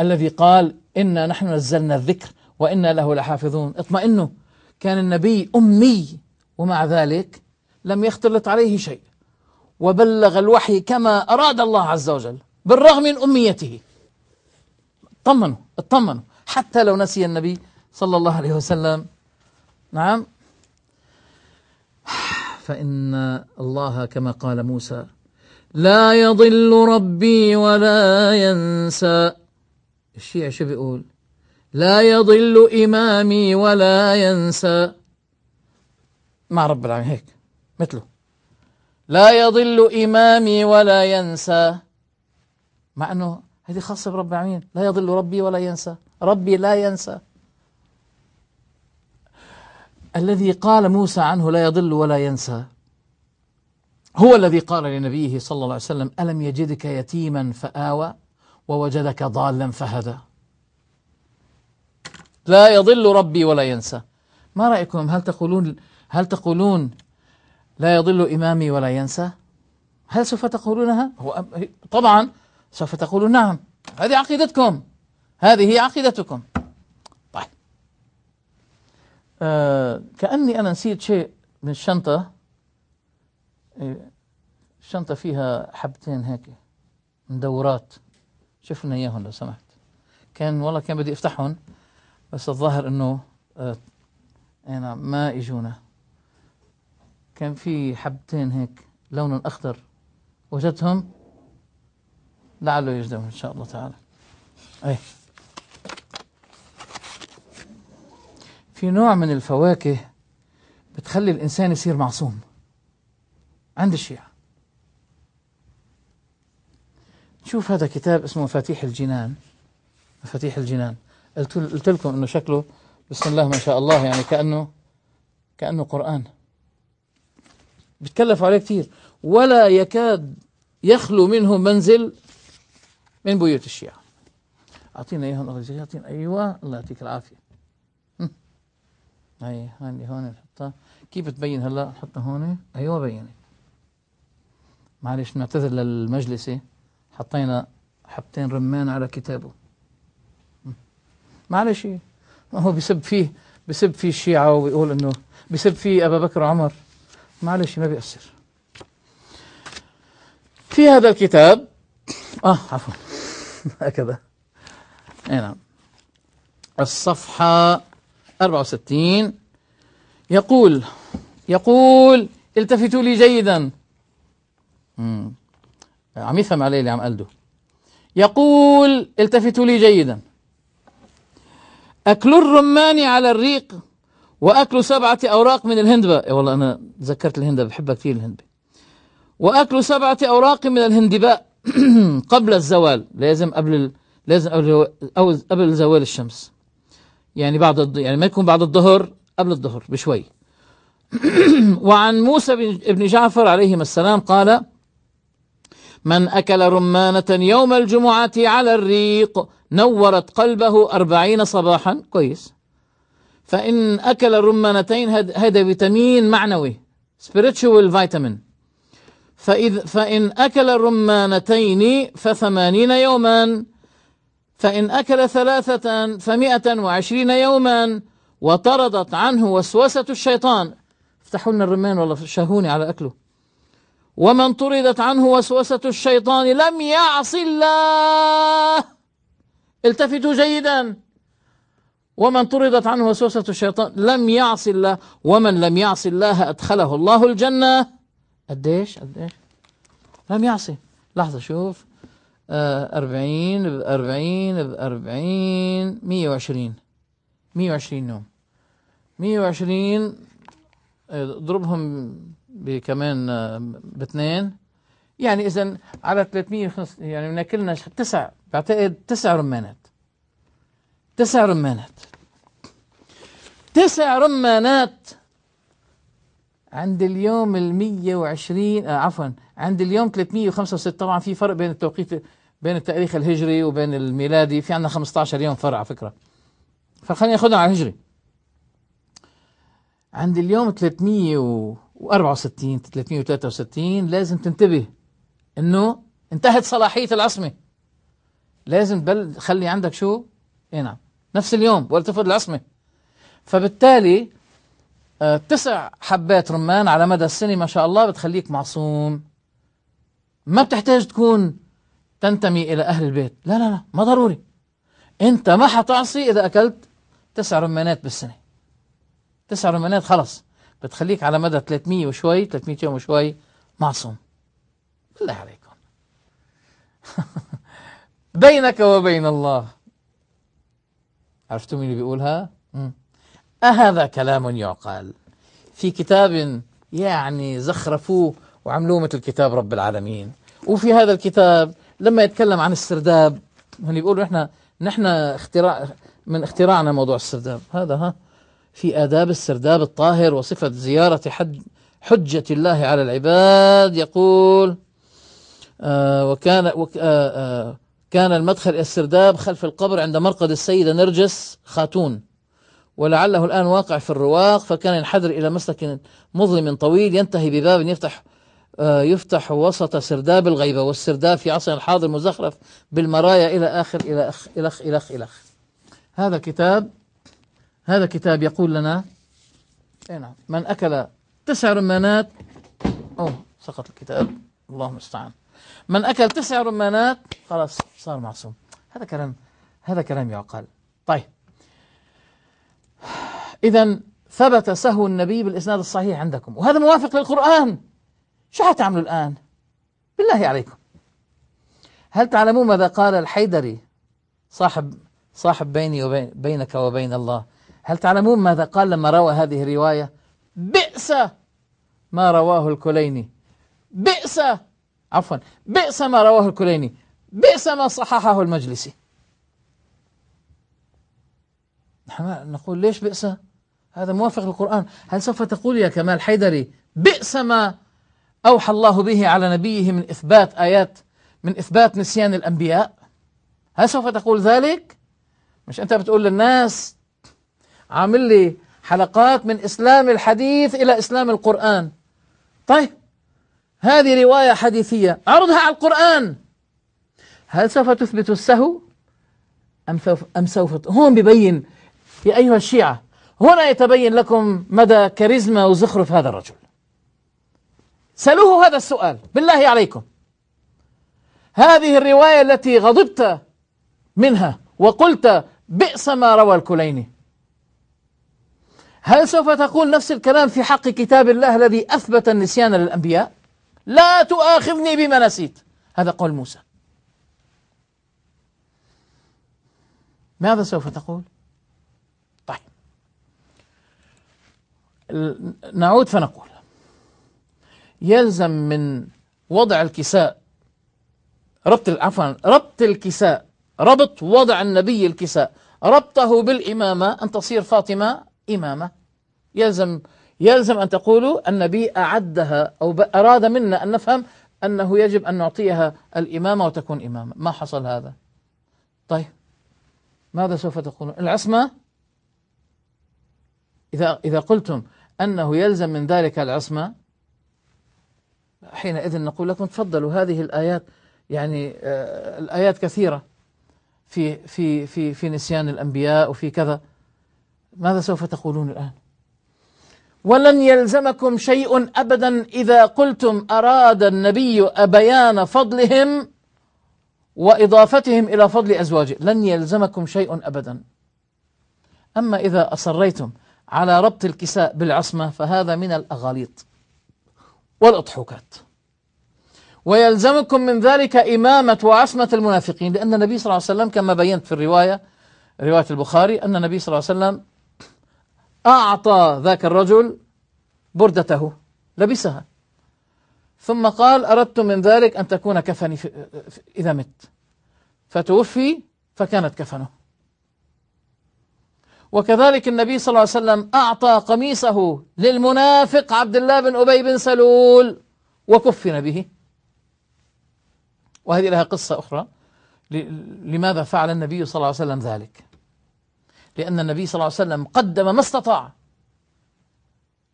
الذي قال إنا نحن نزلنا الذكر وإنا له لحافظون اطمئنوا كان النبي أمي ومع ذلك لم يختلط عليه شيء وبلغ الوحي كما أراد الله عز وجل بالرغم من أميته اطمنوا اطمنوا حتى لو نسي النبي صلى الله عليه وسلم نعم فإن الله كما قال موسى لا يضل ربي ولا ينسى الشيعة شو بيقول لا يضل إمامي ولا ينسى مع رب العالمين هيك مثله لا يضل إمامي ولا ينسى مع أنه هذه خاصة برب العالمين لا يضل ربي ولا ينسى ربي لا ينسى الذي قال موسى عنه لا يضل ولا ينسى هو الذي قال لنبيه صلى الله عليه وسلم ألم يجدك يتيما فآوى ووجدك ضالا فهدى لا يضل ربي ولا ينسى ما رأيكم هل تقولون هل تقولون لا يضل إمامي ولا ينسى هل سوف تقولونها هو طبعا سوف تقولون نعم هذه عقيدتكم هذه عقيدتكم طيب آه كأني أنا نسيت شيء من الشنطة الشنطة إيه، فيها حبتين هيك مدورات شفنا إياهم لو سمحت كان والله كان بدي أفتحهم بس الظاهر إنه آه، أنا ما إجونا كان في حبتين هيك لون أخضر وجدتهم لعله يجدهم إن شاء الله تعالى أي في نوع من الفواكه بتخلي الإنسان يصير معصوم عند الشيعة شوف هذا كتاب اسمه مفاتيح الجنان مفاتيح الجنان قلت, قلت لكم انه شكله بسم الله ما شاء الله يعني كأنه كأنه قرآن بتكلف عليه كثير ولا يكاد يخلو منه منزل من بيوت الشيعة أعطينا إياهم الله يجزيك أعطينا أيوة الله يعطيك العافية هاي هاي هون نحطها كيف بتبين هلا نحطها هون أيوة بينت معلش نعتذر للمجلس إيه؟ حطينا حبتين رمان على كتابه معلش إيه؟ ما هو بيسب فيه بيسب فيه الشيعة وبيقول انه بيسب فيه ابا بكر وعمر معلش ما بيأثر في هذا الكتاب اه عفوا <laughs> هكذا اي نعم الصفحة 64 يقول يقول التفتوا لي جيدا مم. عم يفهم علي اللي عم قلده يقول التفتوا لي جيدا أكل الرمان على الريق وأكل سبعة أوراق من الهندبة إيه والله أنا ذكرت الهندبة بحبها كثير الهندبة وأكل سبعة أوراق من الهندباء <clears throat> قبل الزوال لازم قبل ال... لازم قبل أو قبل زوال الشمس يعني بعد الض... يعني ما يكون بعد الظهر قبل الظهر بشوي <clears throat> وعن موسى بن جعفر عليهما السلام قال من أكل رمانة يوم الجمعة على الريق نورت قلبه أربعين صباحا كويس فإن أكل رمانتين هذا فيتامين معنوي spiritual vitamin فإذ فإن أكل رمانتين فثمانين يوما فإن أكل ثلاثة فمائة وعشرين يوما وطردت عنه وسوسة الشيطان افتحوا لنا الرمان والله شاهوني على أكله ومن طردت عنه وسوسة الشيطان لم يعص الله التفتوا جيدا ومن طردت عنه وسوسة الشيطان لم يعص الله ومن لم يعص الله أدخله الله الجنة قديش قديش لم يعصي لحظة شوف آه، أربعين بأربعين بأربعين مية وعشرين مية وعشرين نوم مية وعشرين آه، اضربهم بكمان آه، باثنين يعني اذا على 350 يعني بناكلنا تسع بعتقد تسع رمانات تسع رمانات تسع رمانات عند اليوم ال 120 آه عفوا عند اليوم 365 طبعا في فرق بين التوقيت بين التاريخ الهجري وبين الميلادي في عندنا 15 يوم فرق على فكره فخلينا ناخذها على الهجري عند اليوم 300 و و64 363 لازم تنتبه انه انتهت صلاحيه العصمه لازم بل خلي عندك شو اي نعم نفس اليوم ولا تفقد العصمه فبالتالي آه، تسع حبات رمان على مدى السنه ما شاء الله بتخليك معصوم ما بتحتاج تكون تنتمي الى اهل البيت لا لا لا ما ضروري انت ما حتعصي اذا اكلت تسع رمانات بالسنه تسع رمانات خلص بتخليك على مدى 300 وشوي 300 يوم وشوي معصوم بالله عليكم <laughs> بينك وبين الله عرفتوا مين اللي بيقولها؟ أهذا كلام يعقل في كتاب يعني زخرفوه وعملوه مثل كتاب رب العالمين وفي هذا الكتاب لما يتكلم عن السرداب هن بيقولوا احنا نحن اختراع من اختراعنا موضوع السرداب هذا ها في آداب السرداب الطاهر وصفة زيارة حد حجة الله على العباد يقول آه وكان آه،, آه كان المدخل إلى السرداب خلف القبر عند مرقد السيدة نرجس خاتون ولعله الآن واقع في الرواق فكان ينحدر إلى مسلك مظلم طويل ينتهي بباب يفتح آه، يفتح وسط سرداب الغيبة والسرداب في عصرنا الحاضر مزخرف بالمرايا إلى آخر إلى أخ إلى أخ إلى أخ, إلى أخ. هذا كتاب هذا كتاب يقول لنا إيه نعم من أكل تسع رمانات أوه سقط الكتاب الله المستعان من أكل تسع رمانات خلاص صار معصوم هذا كلام هذا كلام يعقل طيب إذا ثبت سهو النبي بالإسناد الصحيح عندكم وهذا موافق للقرآن شو حتعملوا الآن بالله عليكم هل تعلمون ماذا قال الحيدري صاحب صاحب بيني وبينك وبين الله هل تعلمون ماذا قال لما روى هذه الرواية بئس ما رواه الكليني بئس عفوا بئس ما رواه الكليني بئس ما صححه المجلسي نحن نقول ليش بئس هذا موافق للقرآن هل سوف تقول يا كمال حيدري بئس ما أوحى الله به على نبيه من إثبات آيات من إثبات نسيان الأنبياء هل سوف تقول ذلك مش أنت بتقول للناس عامل لي حلقات من إسلام الحديث إلى إسلام القرآن طيب هذه رواية حديثية عرضها على القرآن هل سوف تثبت السهو أم سوف, أم سوف هون ببين يا أيها الشيعة هنا يتبين لكم مدى كاريزما وزخرف هذا الرجل سألوه هذا السؤال بالله عليكم هذه الرواية التي غضبت منها وقلت بئس ما روى الكليني هل سوف تقول نفس الكلام في حق كتاب الله الذي أثبت النسيان للأنبياء لا تؤاخذني بما نسيت هذا قول موسى ماذا سوف تقول طيب نعود فنقول يلزم من وضع الكساء ربط عفوا ربط الكساء ربط وضع النبي الكساء ربطه بالإمامة أن تصير فاطمة إمامة يلزم يلزم أن تقولوا النبي أعدها أو أراد منا أن نفهم أنه يجب أن نعطيها الإمامة وتكون إمامة ما حصل هذا طيب ماذا سوف تقولون العصمة إذا إذا قلتم أنه يلزم من ذلك العصمة حينئذ نقول لكم تفضلوا هذه الآيات يعني آه، الآيات كثيرة في في في في نسيان الأنبياء وفي كذا ماذا سوف تقولون الآن ولن يلزمكم شيء أبدا إذا قلتم أراد النبي بيان فضلهم وإضافتهم إلى فضل أزواجه لن يلزمكم شيء أبدا أما إذا أصريتم على ربط الكساء بالعصمة فهذا من الأغاليط والأضحوكات ويلزمكم من ذلك إمامة وعصمة المنافقين لأن النبي صلى الله عليه وسلم كما بينت في الرواية رواية البخاري أن النبي صلى الله عليه وسلم أعطى ذاك الرجل بردته لبسها ثم قال أردت من ذلك أن تكون كفني إذا مت فتوفي فكانت كفنه وكذلك النبي صلى الله عليه وسلم أعطى قميصه للمنافق عبد الله بن أبي بن سلول وكفن به وهذه لها قصة أخرى لماذا فعل النبي صلى الله عليه وسلم ذلك لأن النبي صلى الله عليه وسلم قدم ما استطاع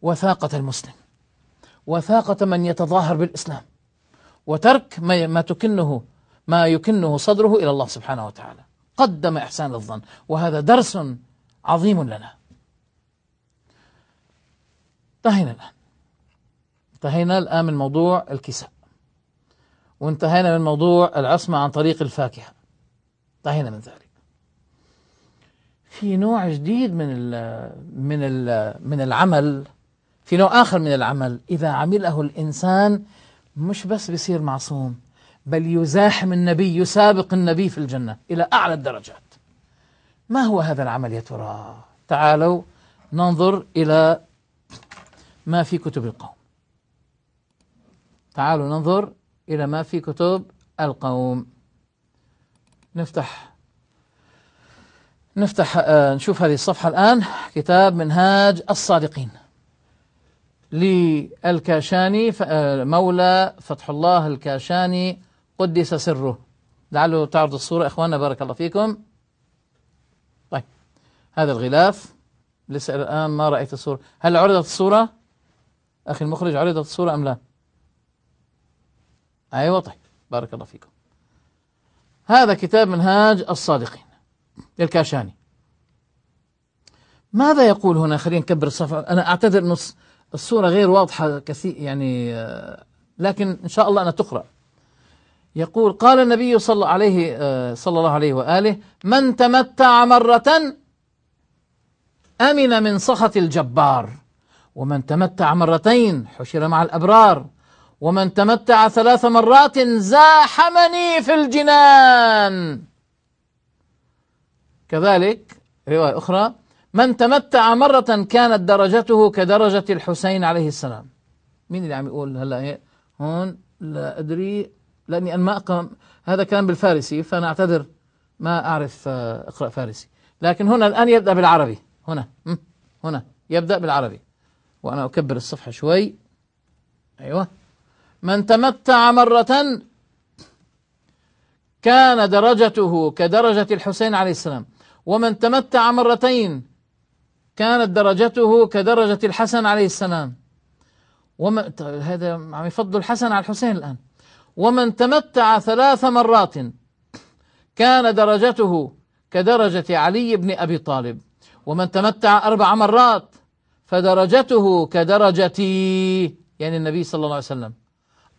وثاقة المسلم وثاقة من يتظاهر بالإسلام وترك ما, ما تكنه ما يكنه صدره إلى الله سبحانه وتعالى قدم إحسان الظن وهذا درس عظيم لنا انتهينا الآن انتهينا الآن من موضوع الكساء وانتهينا من موضوع العصمة عن طريق الفاكهة انتهينا من ذلك في نوع جديد من ال من ال من العمل في نوع آخر من العمل إذا عمله الإنسان مش بس بيصير معصوم بل يزاحم النبي يسابق النبي في الجنة إلى أعلى الدرجات ما هو هذا العمل يا ترى تعالوا ننظر إلى ما في كتب القوم تعالوا ننظر إلى ما في كتب القوم نفتح نفتح آه، نشوف هذه الصفحة الآن كتاب منهاج الصادقين للكاشاني آه، مولى فتح الله الكاشاني قدس سره لعله تعرض الصورة إخواننا بارك الله فيكم طيب هذا الغلاف لسه الآن ما رأيت الصورة هل عرضت الصورة أخي المخرج عرضت الصورة أم لا أيوة طيب بارك الله فيكم هذا كتاب منهاج الصادقين للكاشاني ماذا يقول هنا خلينا نكبر الصفحة أنا أعتذر أن الصورة غير واضحة كثير يعني آه، لكن إن شاء الله أنا تقرأ يقول قال النبي صلى عليه آه، صلى الله عليه وآله من تمتع مرة أمن من سخط الجبار ومن تمتع مرتين حشر مع الأبرار ومن تمتع ثلاث مرات زاحمني في الجنان كذلك رواية أخرى من تمتع مرة كانت درجته كدرجة الحسين عليه السلام مين اللي عم يقول هلا هون لا أدري لأني أنا ما أقرأ هذا كلام بالفارسي فأنا أعتذر ما أعرف آه، أقرأ فارسي لكن هنا الآن يبدأ بالعربي هنا هنا يبدأ بالعربي وأنا أكبر الصفحة شوي أيوة من تمتع مرة كان درجته كدرجة الحسين عليه السلام ومن تمتع مرتين كانت درجته كدرجة الحسن عليه السلام وما هذا عم يفضل الحسن على الحسين الآن ومن تمتع ثلاث مرات كان درجته كدرجة علي بن أبي طالب ومن تمتع أربع مرات فدرجته كدرجتي يعني النبي صلى الله عليه وسلم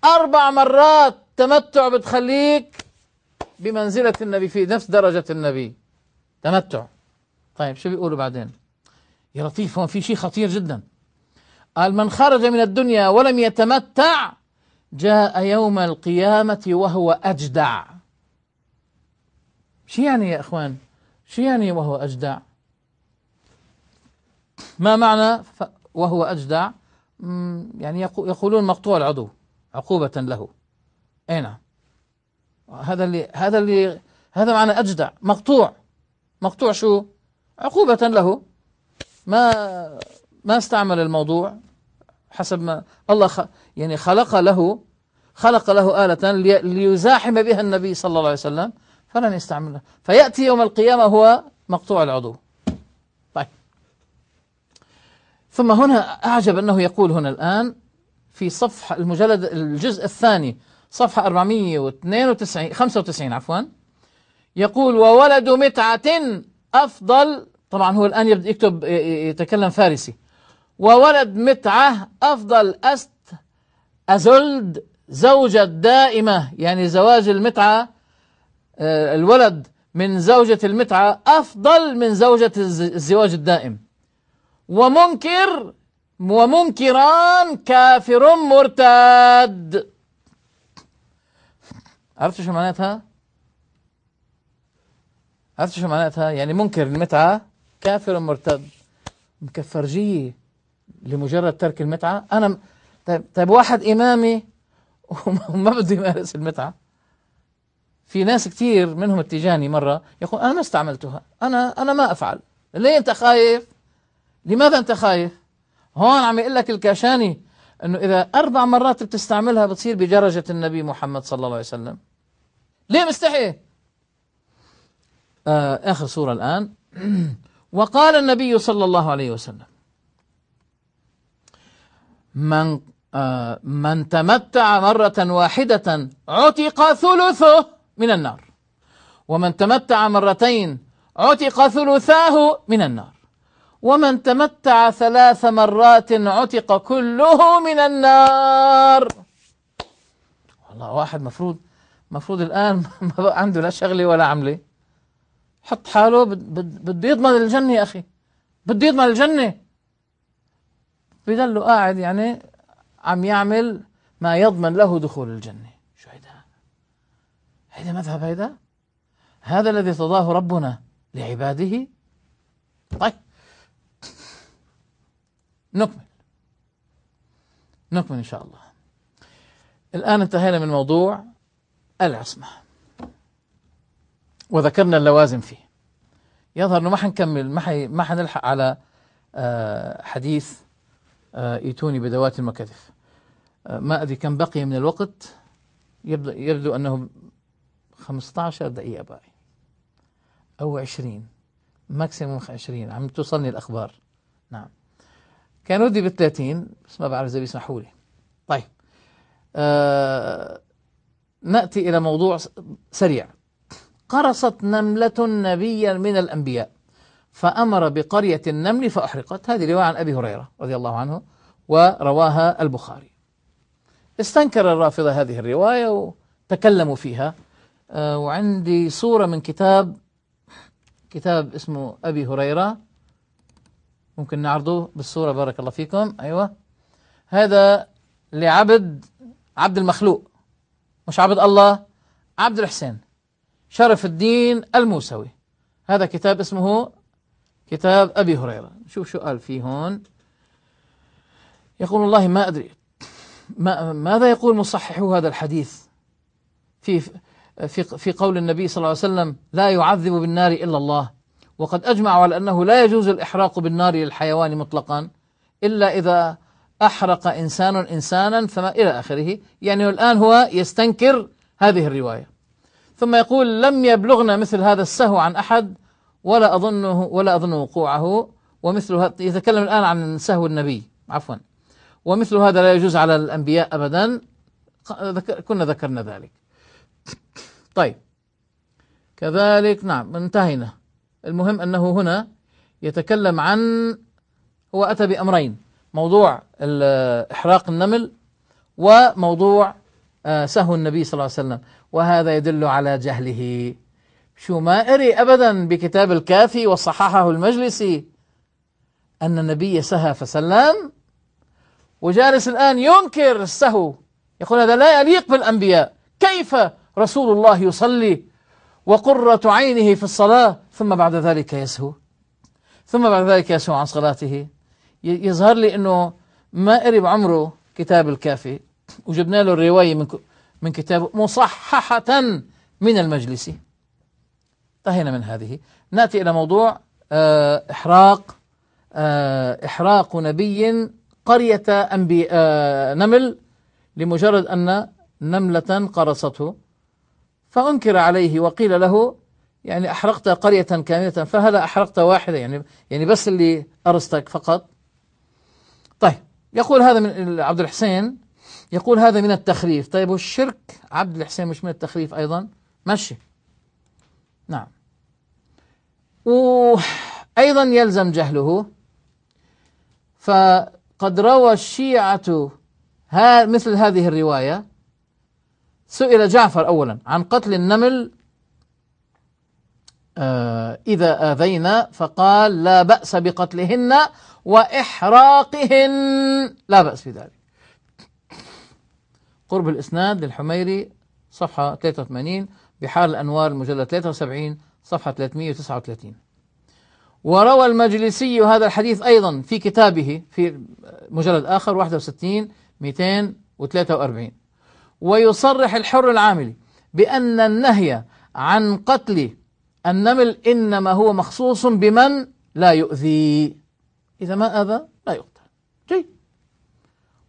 أربع مرات تمتع بتخليك بمنزلة النبي في نفس درجة النبي تمتع طيب شو بيقولوا بعدين يا لطيف هون في شيء خطير جدا قال من خرج من الدنيا ولم يتمتع جاء يوم القيامة وهو أجدع شو يعني يا إخوان شو يعني وهو أجدع ما معنى وهو أجدع يعني يقولون مقطوع العضو عقوبة له أي نعم هذا اللي هذا اللي هذا معنى أجدع مقطوع مقطوع شو عقوبة له ما ما استعمل الموضوع حسب ما الله خ... يعني خلق له خلق له آلة لي... ليزاحم بها النبي صلى الله عليه وسلم فلن يستعملها فيأتي يوم القيامة هو مقطوع العضو طيب ثم هنا أعجب أنه يقول هنا الآن في صفحة المجلد الجزء الثاني صفحة 492 95 عفواً يقول وولد متعة أفضل طبعا هو الآن يبدأ يكتب يتكلم فارسي وولد متعة أفضل أست أزلد زوجة دائمة يعني زواج المتعة آه، الولد من زوجة المتعة أفضل من زوجة الزواج الدائم ومنكر ومنكران كافر مرتد عرفتوا شو معناتها؟ عرفت شو معناتها يعني منكر المتعة كافر مرتد مكفرجية لمجرد ترك المتعة أنا طيب, طيب واحد إمامي وما بده يمارس المتعة في ناس كثير منهم اتجاني مرة يقول أنا ما استعملتها أنا أنا ما أفعل ليه أنت خايف لماذا أنت خايف هون عم يقول لك الكاشاني أنه إذا أربع مرات بتستعملها بتصير بجرجة النبي محمد صلى الله عليه وسلم ليه مستحي آه، آخر سورة الآن <clears throat> وقال النبي صلى الله عليه وسلم من آه من تمتع مرة واحدة عتق ثلثه من النار ومن تمتع مرتين عتق ثلثاه من النار ومن تمتع ثلاث مرات عتق كله من النار والله واحد مفروض مفروض الآن <laughs> ما عنده لا شغلة ولا عملة حط حاله بده يضمن الجنة يا أخي بده يضمن الجنة بضله قاعد يعني عم يعمل ما يضمن له دخول الجنة شو هيدا هيدا مذهب هيدا هذا الذي ارتضاه ربنا لعباده طيب نكمل نكمل إن شاء الله الآن انتهينا من موضوع العصمه وذكرنا اللوازم فيه يظهر انه ما حنكمل ما حي ما حنلحق على آه، حديث آه، ايتوني بدوات المكاتف آه، ما ادري كم بقي من الوقت يبدو يبدو انه 15 دقيقه باقي او 20 ماكسيموم 20 عم توصلني الاخبار نعم كان ودي ب 30 بس ما بعرف اذا بيسمحوا لي طيب آه ناتي الى موضوع سريع قرصت نملة نبيا من الأنبياء فأمر بقرية النمل فأحرقت هذه رواية عن أبي هريرة رضي الله عنه ورواها البخاري استنكر الرافضة هذه الرواية وتكلموا فيها آه، وعندي صورة من كتاب كتاب اسمه أبي هريرة ممكن نعرضه بالصورة بارك الله فيكم أيوة هذا لعبد عبد المخلوق مش عبد الله عبد الحسين شرف الدين الموسوي هذا كتاب اسمه كتاب أبي هريرة شوف شو قال فيه هون يقول والله ما أدري ما ماذا يقول مصححو هذا الحديث في في في قول النبي صلى الله عليه وسلم لا يعذب بالنار إلا الله وقد أجمعوا على أنه لا يجوز الإحراق بالنار للحيوان مطلقا إلا إذا أحرق إنسان إنسانا فما إلى آخره يعني الآن هو يستنكر هذه الرواية ثم يقول لم يبلغنا مثل هذا السهو عن أحد ولا أظنه ولا أظن وقوعه ومثل يتكلم الآن عن سهو النبي عفوا ومثل هذا لا يجوز على الأنبياء أبدا كنا ذكرنا ذلك طيب كذلك نعم انتهينا المهم أنه هنا يتكلم عن هو أتى بأمرين موضوع إحراق النمل وموضوع آه، سهو النبي صلى الله عليه وسلم وهذا يدل على جهله شو ما أري أبدا بكتاب الكافي وصححه المجلسي أن النبي سهى فسلم وجالس الآن ينكر السهو يقول هذا لا يليق بالأنبياء كيف رسول الله يصلي وقرة عينه في الصلاة ثم بعد ذلك يسهو ثم بعد ذلك يسهو عن صلاته يظهر لي أنه ما أري بعمره كتاب الكافي وجبنا له الرواية من من كتابه مصححة من المجلس انتهينا من هذه ناتي إلى موضوع آه، إحراق آه، إحراق نبي قرية أنبي آه، نمل لمجرد أن نملة قرصته فأنكر عليه وقيل له يعني أحرقت قرية كاملة فهل أحرقت واحدة يعني يعني بس اللي أرستك فقط طيب يقول هذا من عبد الحسين يقول هذا من التخريف طيب والشرك عبد الحسين مش من التخريف أيضا ماشي نعم وأيضا يلزم جهله فقد روى الشيعة ها مثل هذه الرواية سئل جعفر أولا عن قتل النمل آه، إذا آذينا فقال لا بأس بقتلهن وإحراقهن لا بأس بذلك قرب الإسناد للحميري صفحة 83 بحار الأنوار المجلد 73 صفحة 339 وروى المجلسي هذا الحديث أيضا في كتابه في مجلد آخر 61 243 ويصرح الحر العاملي بأن النهي عن قتل النمل إنما هو مخصوص بمن لا يؤذي إذا ما أذى لا يقتل جيد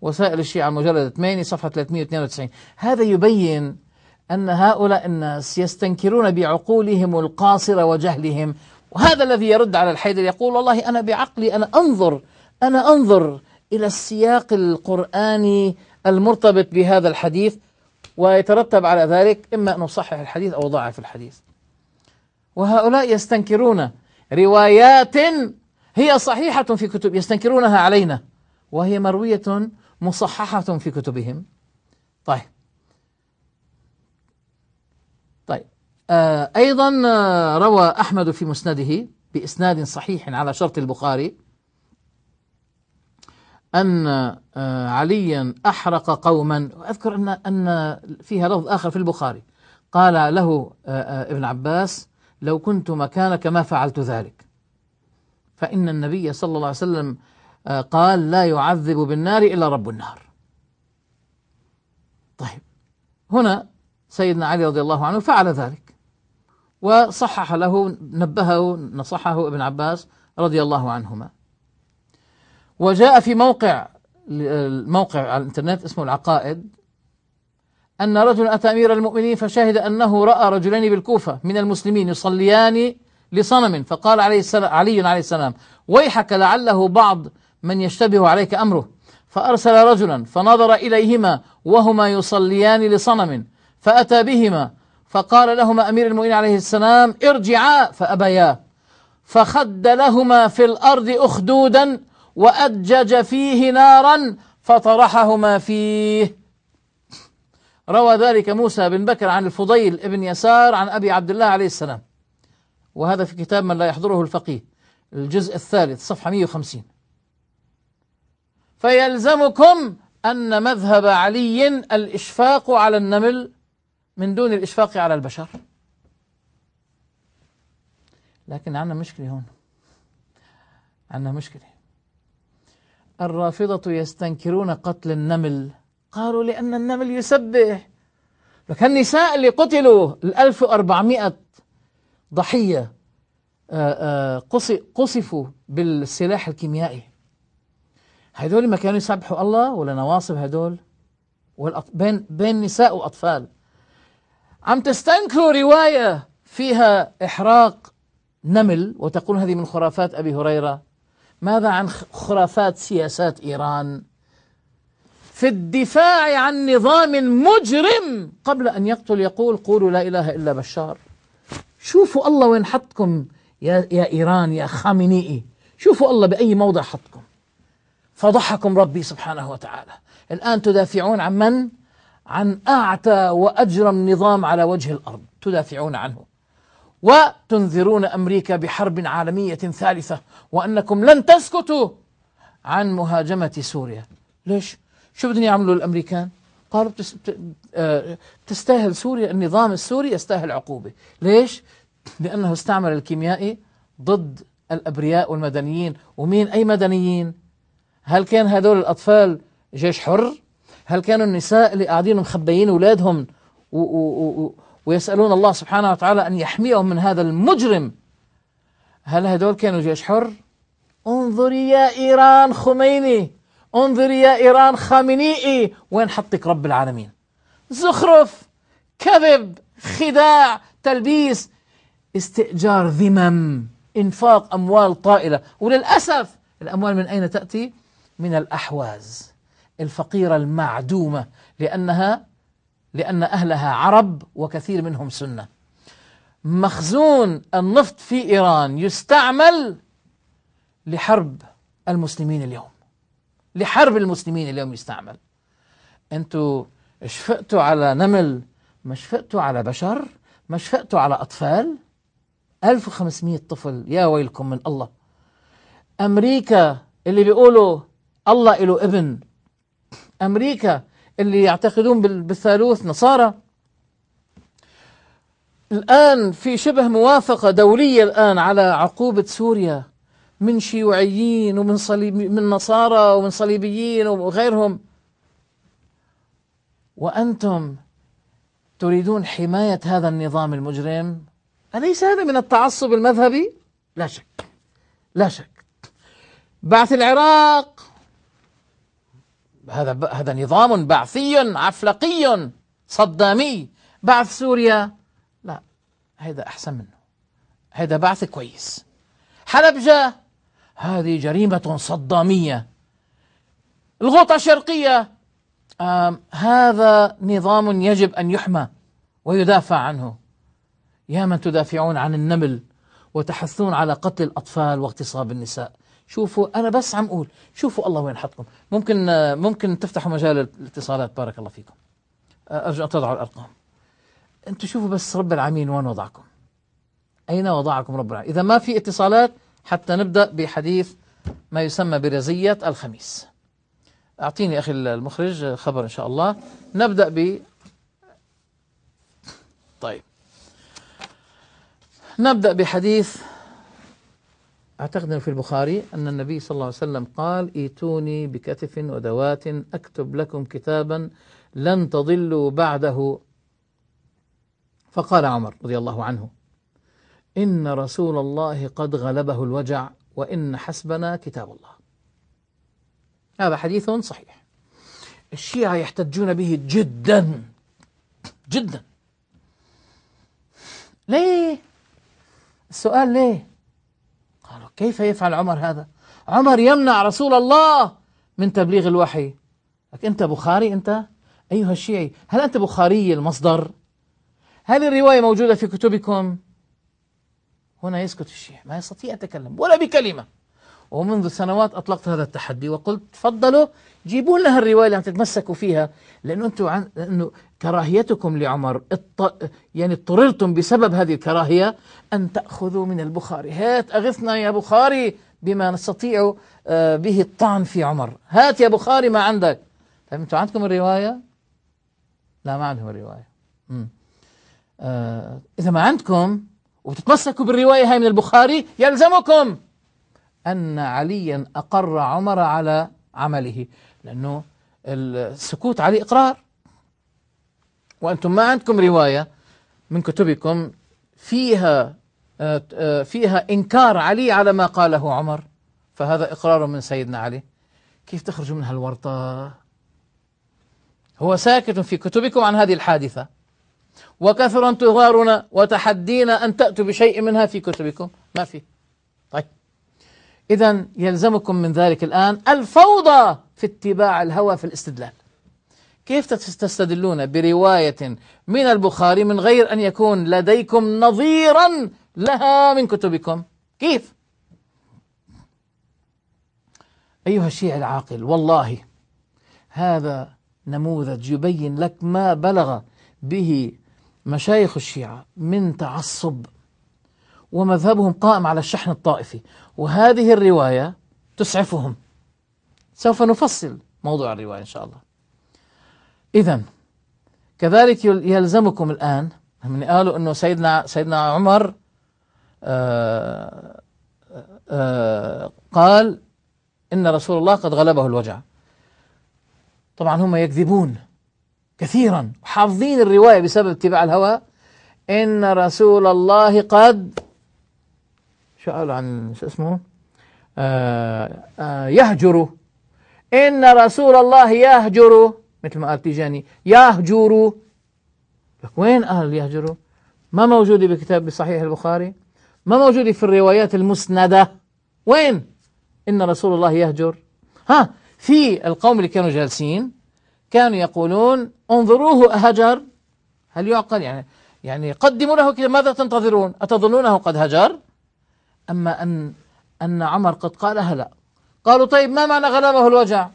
وسائل الشيعة المجلد 8 صفحة 392 هذا يبين أن هؤلاء الناس يستنكرون بعقولهم القاصرة وجهلهم وهذا الذي يرد على الحيدر يقول والله أنا بعقلي أنا أنظر أنا أنظر إلى السياق القرآني المرتبط بهذا الحديث ويترتب على ذلك إما أن أصحح الحديث أو أضعف الحديث وهؤلاء يستنكرون روايات هي صحيحة في كتب يستنكرونها علينا وهي مروية مصححة في كتبهم طيب طيب آه أيضا آه، روى أحمد في مسنده بإسناد صحيح على شرط البخاري أن آه، عليا أحرق قوما وأذكر أن أن فيها لفظ آخر في البخاري قال له آه، ابن عباس لو كنت مكانك ما فعلت ذلك فإن النبي صلى الله عليه وسلم آه، قال لا يعذب بالنار إلا رب النار طيب هنا سيدنا علي رضي الله عنه فعل ذلك وصحح له نبهه نصحه ابن عباس رضي الله عنهما وجاء في موقع الموقع على الانترنت اسمه العقائد أن رجلا أتى أمير المؤمنين فشهد أنه رأى رجلين بالكوفة من المسلمين يصليان لصنم فقال عليه السلام علي عليه السلام ويحك لعله بعض من يشتبه عليك أمره فأرسل رجلا فنظر إليهما وهما يصليان لصنم فأتى بهما فقال لهما أمير المؤمنين عليه السلام ارجعا فأبيا فخد لهما في الأرض أخدودا وأدجج فيه نارا فطرحهما فيه روى ذلك موسى بن بكر عن الفضيل ابن يسار عن أبي عبد الله عليه السلام وهذا في كتاب من لا يحضره الفقيه الجزء الثالث صفحة 150 فيلزمكم أن مذهب علي الإشفاق على النمل من دون الإشفاق على البشر لكن عندنا مشكلة هون عندنا مشكلة الرافضة يستنكرون قتل النمل قالوا لأن النمل يسبح لك النساء اللي قتلوا ال 1400 ضحية آه، آه، قصفوا بالسلاح الكيميائي هذول ما كانوا يسبحوا الله ولا نواصب هذول بين بين نساء واطفال عم تستنكروا روايه فيها احراق نمل وتقول هذه من خرافات ابي هريره ماذا عن خرافات سياسات ايران في الدفاع عن نظام مجرم قبل ان يقتل يقول قولوا لا اله الا بشار شوفوا الله وين حطكم يا يا ايران يا خامنئي شوفوا الله باي موضع حطكم فضحكم ربي سبحانه وتعالى الآن تدافعون عن من؟ عن أعتى وأجرم نظام على وجه الأرض تدافعون عنه وتنذرون أمريكا بحرب عالمية ثالثة وأنكم لن تسكتوا عن مهاجمة سوريا ليش؟ شو بدهم يعملوا الأمريكان؟ قالوا آه، تستاهل سوريا النظام السوري يستاهل عقوبة ليش؟ لأنه استعمل الكيميائي ضد الأبرياء والمدنيين ومين أي مدنيين؟ هل كان هدول الأطفال جيش حر هل كانوا النساء اللي قاعدين مخبيين أولادهم و و و ويسألون الله سبحانه وتعالى أن يحميهم من هذا المجرم هل هدول كانوا جيش حر انظري يا إيران خميني انظري يا إيران خامنيئي وين حطك رب العالمين زخرف كذب خداع تلبيس استئجار ذمم انفاق أموال طائلة وللأسف الأموال من أين تأتي من الأحواز الفقيرة المعدومة لأنها لأن أهلها عرب وكثير منهم سنة مخزون النفط في إيران يستعمل لحرب المسلمين اليوم لحرب المسلمين اليوم يستعمل أنتوا شفقتوا على نمل ما شفقتوا على بشر ما شفقتوا على أطفال 1500 طفل يا ويلكم من الله أمريكا اللي بيقولوا الله له ابن أمريكا اللي يعتقدون بالثالوث نصارى الآن في شبه موافقة دولية الآن على عقوبة سوريا من شيوعيين ومن صليب من نصارى ومن صليبيين وغيرهم وأنتم تريدون حماية هذا النظام المجرم أليس هذا من التعصب المذهبي؟ لا شك لا شك بعث العراق هذا هذا نظام بعثي عفلقي صدامي بعث سوريا لا هذا أحسن منه هذا بعث كويس حلبجة هذه جريمة صدامية الغوطة الشرقية هذا نظام يجب أن يحمى ويدافع عنه يا من تدافعون عن النمل وتحثون على قتل الأطفال واغتصاب النساء شوفوا انا بس عم اقول شوفوا الله وين حطكم ممكن ممكن تفتحوا مجال الاتصالات بارك الله فيكم ارجو ان تضعوا الارقام انتم شوفوا بس رب العالمين وين وضعكم اين وضعكم رب العالمين اذا ما في اتصالات حتى نبدا بحديث ما يسمى برزيه الخميس اعطيني اخي المخرج خبر ان شاء الله نبدا ب طيب نبدا بحديث أعتقد في البخاري أن النبي صلى الله عليه وسلم قال ايتوني بكتف ودوات أكتب لكم كتابا لن تضلوا بعده فقال عمر رضي الله عنه إن رسول الله قد غلبه الوجع وإن حسبنا كتاب الله هذا حديث صحيح الشيعة يحتجون به جدا جدا ليه السؤال ليه قالوا كيف يفعل عمر هذا عمر يمنع رسول الله من تبليغ الوحي لك أنت بخاري أنت أيها الشيعي هل أنت بخاري المصدر هل الرواية موجودة في كتبكم هنا يسكت الشيعي ما يستطيع أن يتكلم ولا بكلمة ومنذ سنوات أطلقت هذا التحدي وقلت تفضلوا جيبوا لنا الرواية اللي عم تتمسكوا فيها لأنه أنتم عن لأنه كراهيتكم لعمر الط... يعني اضطررتم بسبب هذه الكراهية أن تأخذوا من البخاري هات أغثنا يا بخاري بما نستطيع آه، به الطعن في عمر هات يا بخاري ما عندك طيب أنتم عندكم الرواية؟ لا ما عندهم الرواية امم آه إذا ما عندكم وتتمسكوا بالرواية هاي من البخاري يلزمكم أن عليا أقر عمر على عمله لأنه السكوت عليه إقرار وأنتم ما عندكم رواية من كتبكم فيها آه، آه، فيها إنكار علي على ما قاله عمر فهذا إقرار من سيدنا علي كيف تخرجوا من هالورطة هو ساكت في كتبكم عن هذه الحادثة وكثر انتظارنا وتحدينا أن تأتوا بشيء منها في كتبكم ما في إذا يلزمكم من ذلك الآن الفوضى في اتباع الهوى في الاستدلال كيف تستدلون برواية من البخاري من غير أن يكون لديكم نظيرا لها من كتبكم كيف أيها الشيعي العاقل والله هذا نموذج يبين لك ما بلغ به مشايخ الشيعة من تعصب ومذهبهم قائم على الشحن الطائفي وهذه الرواية تسعفهم سوف نفصل موضوع الرواية إن شاء الله إذا كذلك يلزمكم الآن من قالوا أنه سيدنا سيدنا عمر آآ آه، آآ آه، قال إن رسول الله قد غلبه الوجع طبعا هم يكذبون كثيرا حافظين الرواية بسبب اتباع الهوى إن رسول الله قد سؤال عن شو اسمه آه آه يهجر إن رسول الله يهجر مثل ما قال تيجاني يهجر لك وين قال يهجر ما موجودة بكتاب بصحيح البخاري ما موجودة في الروايات المسندة وين إن رسول الله يهجر ها في القوم اللي كانوا جالسين كانوا يقولون انظروه هجر هل يعقل يعني يعني قدموا له كذا ماذا تنتظرون أتظنونه قد هجر أما أن أن عمر قد قالها لا قالوا طيب ما معنى غلبه الوجع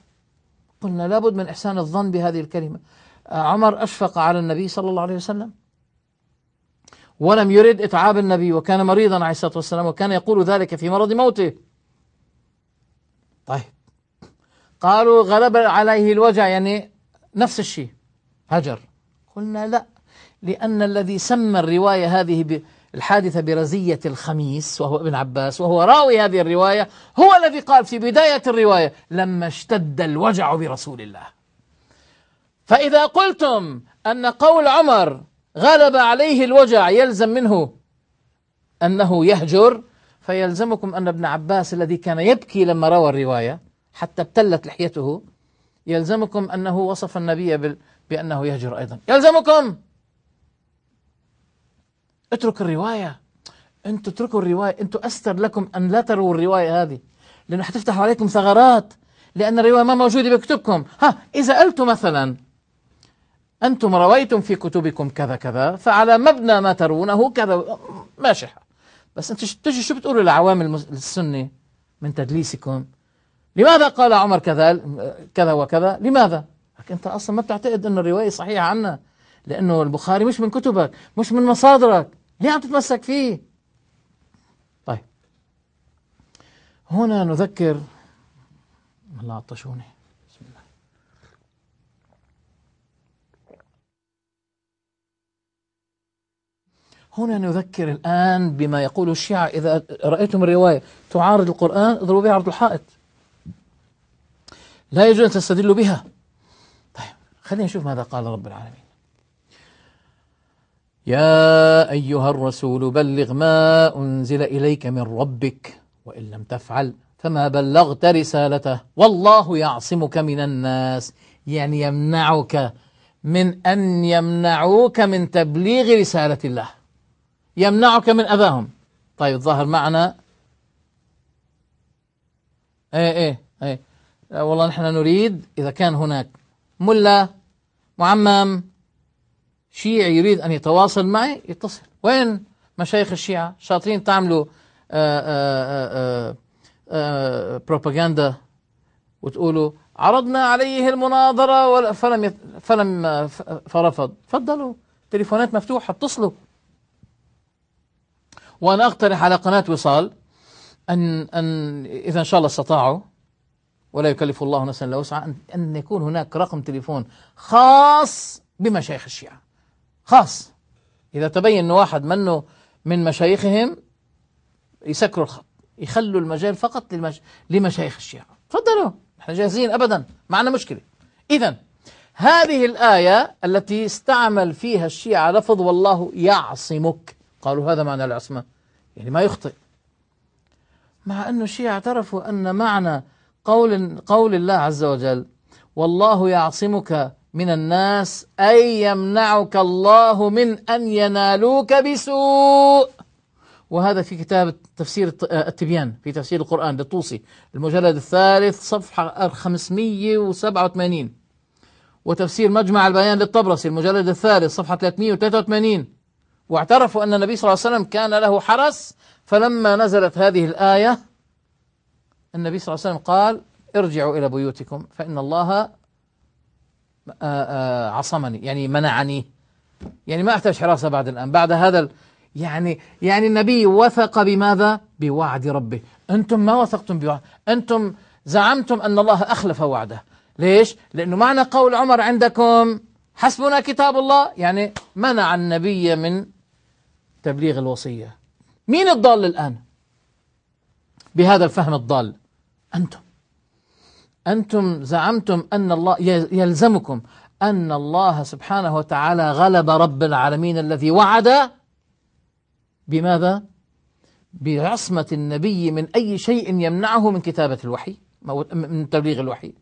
قلنا لابد من إحسان الظن بهذه الكلمة آه، عمر أشفق على النبي صلى الله عليه وسلم ولم يرد إتعاب النبي وكان مريضا عليه الصلاة والسلام وكان يقول ذلك في مرض موته طيب قالوا غلب عليه الوجع يعني نفس الشيء هجر قلنا لا لأن الذي سمى الرواية هذه الحادثة برزية الخميس وهو ابن عباس وهو راوي هذه الرواية هو الذي قال في بداية الرواية لما اشتد الوجع برسول الله فإذا قلتم أن قول عمر غلب عليه الوجع يلزم منه أنه يهجر فيلزمكم أن ابن عباس الذي كان يبكي لما روى الرواية حتى ابتلت لحيته يلزمكم أنه وصف النبي بأنه يهجر أيضا يلزمكم اترك الرواية انتوا اتركوا الرواية انتوا أستر لكم أن لا تروا الرواية هذه لأنه حتفتح عليكم ثغرات لأن الرواية ما موجودة بكتبكم ها إذا قلتوا مثلا أنتم رويتم في كتبكم كذا كذا فعلى مبنى ما ترونه كذا ماشحة بس أنت تجي شو بتقولوا لعوام السنة من تدليسكم لماذا قال عمر كذا كذا وكذا لماذا لكن أنت أصلا ما بتعتقد أن الرواية صحيحة عنا لأنه البخاري مش من كتبك مش من مصادرك ليه عم تتمسك فيه طيب هنا نذكر الله عطشوني هنا نذكر الآن بما يقول الشيعة إذا رأيتم الرواية تعارض القرآن اضربوا بها عرض الحائط لا يجوز أن تستدلوا بها طيب خلينا نشوف ماذا قال رب العالمين يا أيها الرسول بلغ ما أنزل إليك من ربك وإن لم تفعل فما بلغت رسالته والله يعصمك من الناس يعني يمنعك من أن يمنعوك من تبليغ رسالة الله يمنعك من أذاهم طيب ظهر معنا ايه ايه ايه والله نحن نريد إذا كان هناك ملا معمم شيعي يريد أن يتواصل معي يتصل وين مشايخ الشيعة شاطرين تعملوا بروباغندا آه، آه، آه، وتقولوا عرضنا عليه المناظرة فلم فلم فرفض تفضلوا تليفونات مفتوحة اتصلوا وأنا أقترح على قناة وصال أن أن إذا إن شاء الله استطاعوا ولا يكلف الله نفسا الا وسعها أن يكون هناك رقم تليفون خاص بمشايخ الشيعة خاص إذا تبين أن واحد منه من مشايخهم يسكروا الخط يخلوا المجال فقط للمش... لمشايخ الشيعة تفضلوا احنا جاهزين أبدا معنا مشكلة إذا هذه الآية التي استعمل فيها الشيعة لفظ والله يعصمك قالوا هذا معنى العصمة يعني ما يخطئ مع أنه الشيعة اعترفوا أن معنى قول, قول الله عز وجل والله يعصمك من الناس أن يمنعك الله من أن ينالوك بسوء وهذا في كتاب تفسير آه، التبيان في تفسير القرآن للطوسي المجلد الثالث صفحة 587 وتفسير مجمع البيان للطبرسي المجلد الثالث صفحة 383 واعترفوا أن النبي صلى الله عليه وسلم كان له حرس فلما نزلت هذه الآية النبي صلى الله عليه وسلم قال ارجعوا إلى بيوتكم فإن الله آه، آه، عصمني يعني منعني يعني ما أحتاج حراسة بعد الآن بعد هذا يعني يعني النبي وثق بماذا بوعد ربه أنتم ما وثقتم بوعد أنتم زعمتم أن الله أخلف وعده ليش لأنه معنى قول عمر عندكم حسبنا كتاب الله يعني منع النبي من تبليغ الوصية مين الضال الآن بهذا الفهم الضال أنتم أنتم زعمتم أن الله يلزمكم أن الله سبحانه وتعالى غلب رب العالمين الذي وعد بماذا؟ بعصمة النبي من أي شيء يمنعه من كتابة الوحي من تبليغ الوحي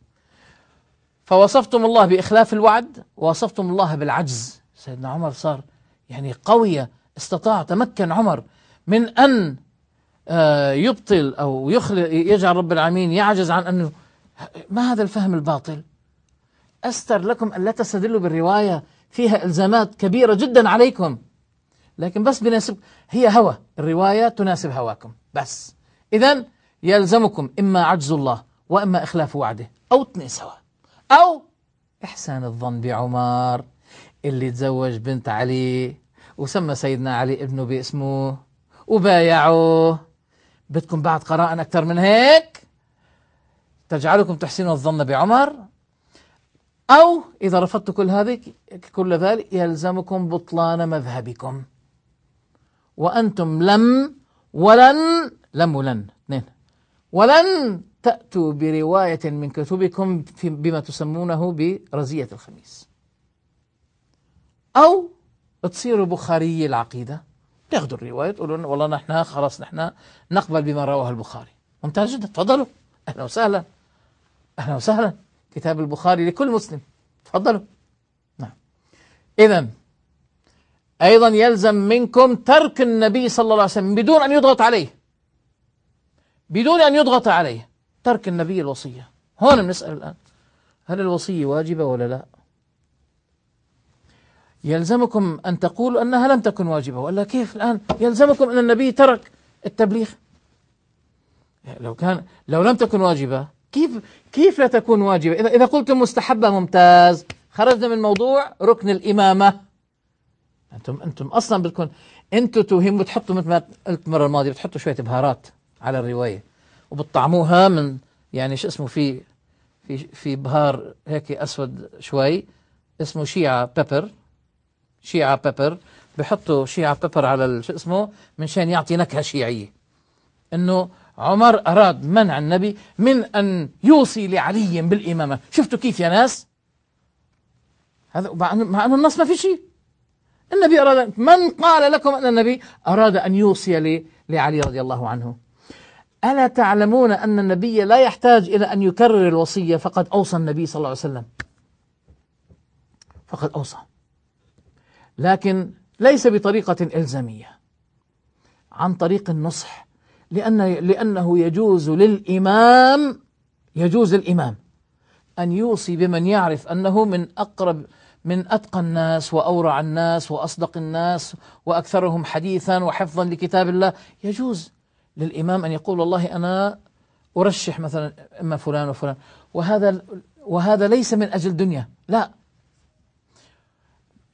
فوصفتم الله بإخلاف الوعد ووصفتم الله بالعجز سيدنا عمر صار يعني قوية استطاع تمكن عمر من أن آه، يبطل أو يجعل رب العالمين يعجز عن أنه ما هذا الفهم الباطل أستر لكم أن لا تستدلوا بالرواية فيها إلزامات كبيرة جدا عليكم لكن بس بناسب هي هوى الرواية تناسب هواكم بس إذا يلزمكم إما عجز الله وإما إخلاف وعده أو اثنين سوا أو إحسان الظن بعمر اللي تزوج بنت علي وسمى سيدنا علي ابنه باسمه وبايعوه بدكم بعد قراءة أكثر من هيك تجعلكم تحسنون الظن بعمر أو إذا رفضت كل هذه كل ذلك يلزمكم بطلان مذهبكم وأنتم لم ولن لم ولن اثنين ولن تأتوا برواية من كتبكم بما تسمونه برزية الخميس أو تصيروا بخاري العقيدة تاخذوا الرواية تقولوا والله نحن خلاص نحن نقبل بما رواه البخاري ممتاز جدا تفضلوا أهلا وسهلا أهلا وسهلا كتاب البخاري لكل مسلم تفضلوا نعم إذا أيضا يلزم منكم ترك النبي صلى الله عليه وسلم بدون أن يضغط عليه بدون أن يضغط عليه ترك النبي الوصية هون بنسأل الآن هل الوصية واجبة ولا لا يلزمكم أن تقولوا أنها لم تكن واجبة ولا كيف الآن يلزمكم أن النبي ترك التبليغ يعني لو كان لو لم تكن واجبة كيف كيف لا تكون واجبة إذا إذا قلت مستحبة ممتاز خرجنا من موضوع ركن الإمامة أنتم أنتم أصلا بدكم أنتم توهموا بتحطوا مثل ما قلت المرة الماضية بتحطوا شوية بهارات على الرواية وبتطعموها من يعني شو اسمه في في في بهار هيك أسود شوي اسمه شيعة بيبر شيعة بيبر بحطوا شيعة بيبر على شو اسمه من شان يعطي نكهة شيعية إنه عمر أراد منع النبي من أن يوصي لعلي بالإمامة شفتوا كيف يا ناس هذا مع أن النص ما في شيء النبي أراد من قال لكم أن النبي أراد أن يوصي لعلي رضي الله عنه ألا تعلمون أن النبي لا يحتاج إلى أن يكرر الوصية فقد أوصى النبي صلى الله عليه وسلم فقد أوصى لكن ليس بطريقة إلزامية عن طريق النصح لأن لأنه يجوز للإمام يجوز الإمام أن يوصي بمن يعرف أنه من أقرب من أتقى الناس وأورع الناس وأصدق الناس وأكثرهم حديثا وحفظا لكتاب الله يجوز للإمام أن يقول والله أنا أرشح مثلا إما فلان وفلان وهذا وهذا ليس من أجل دنيا لا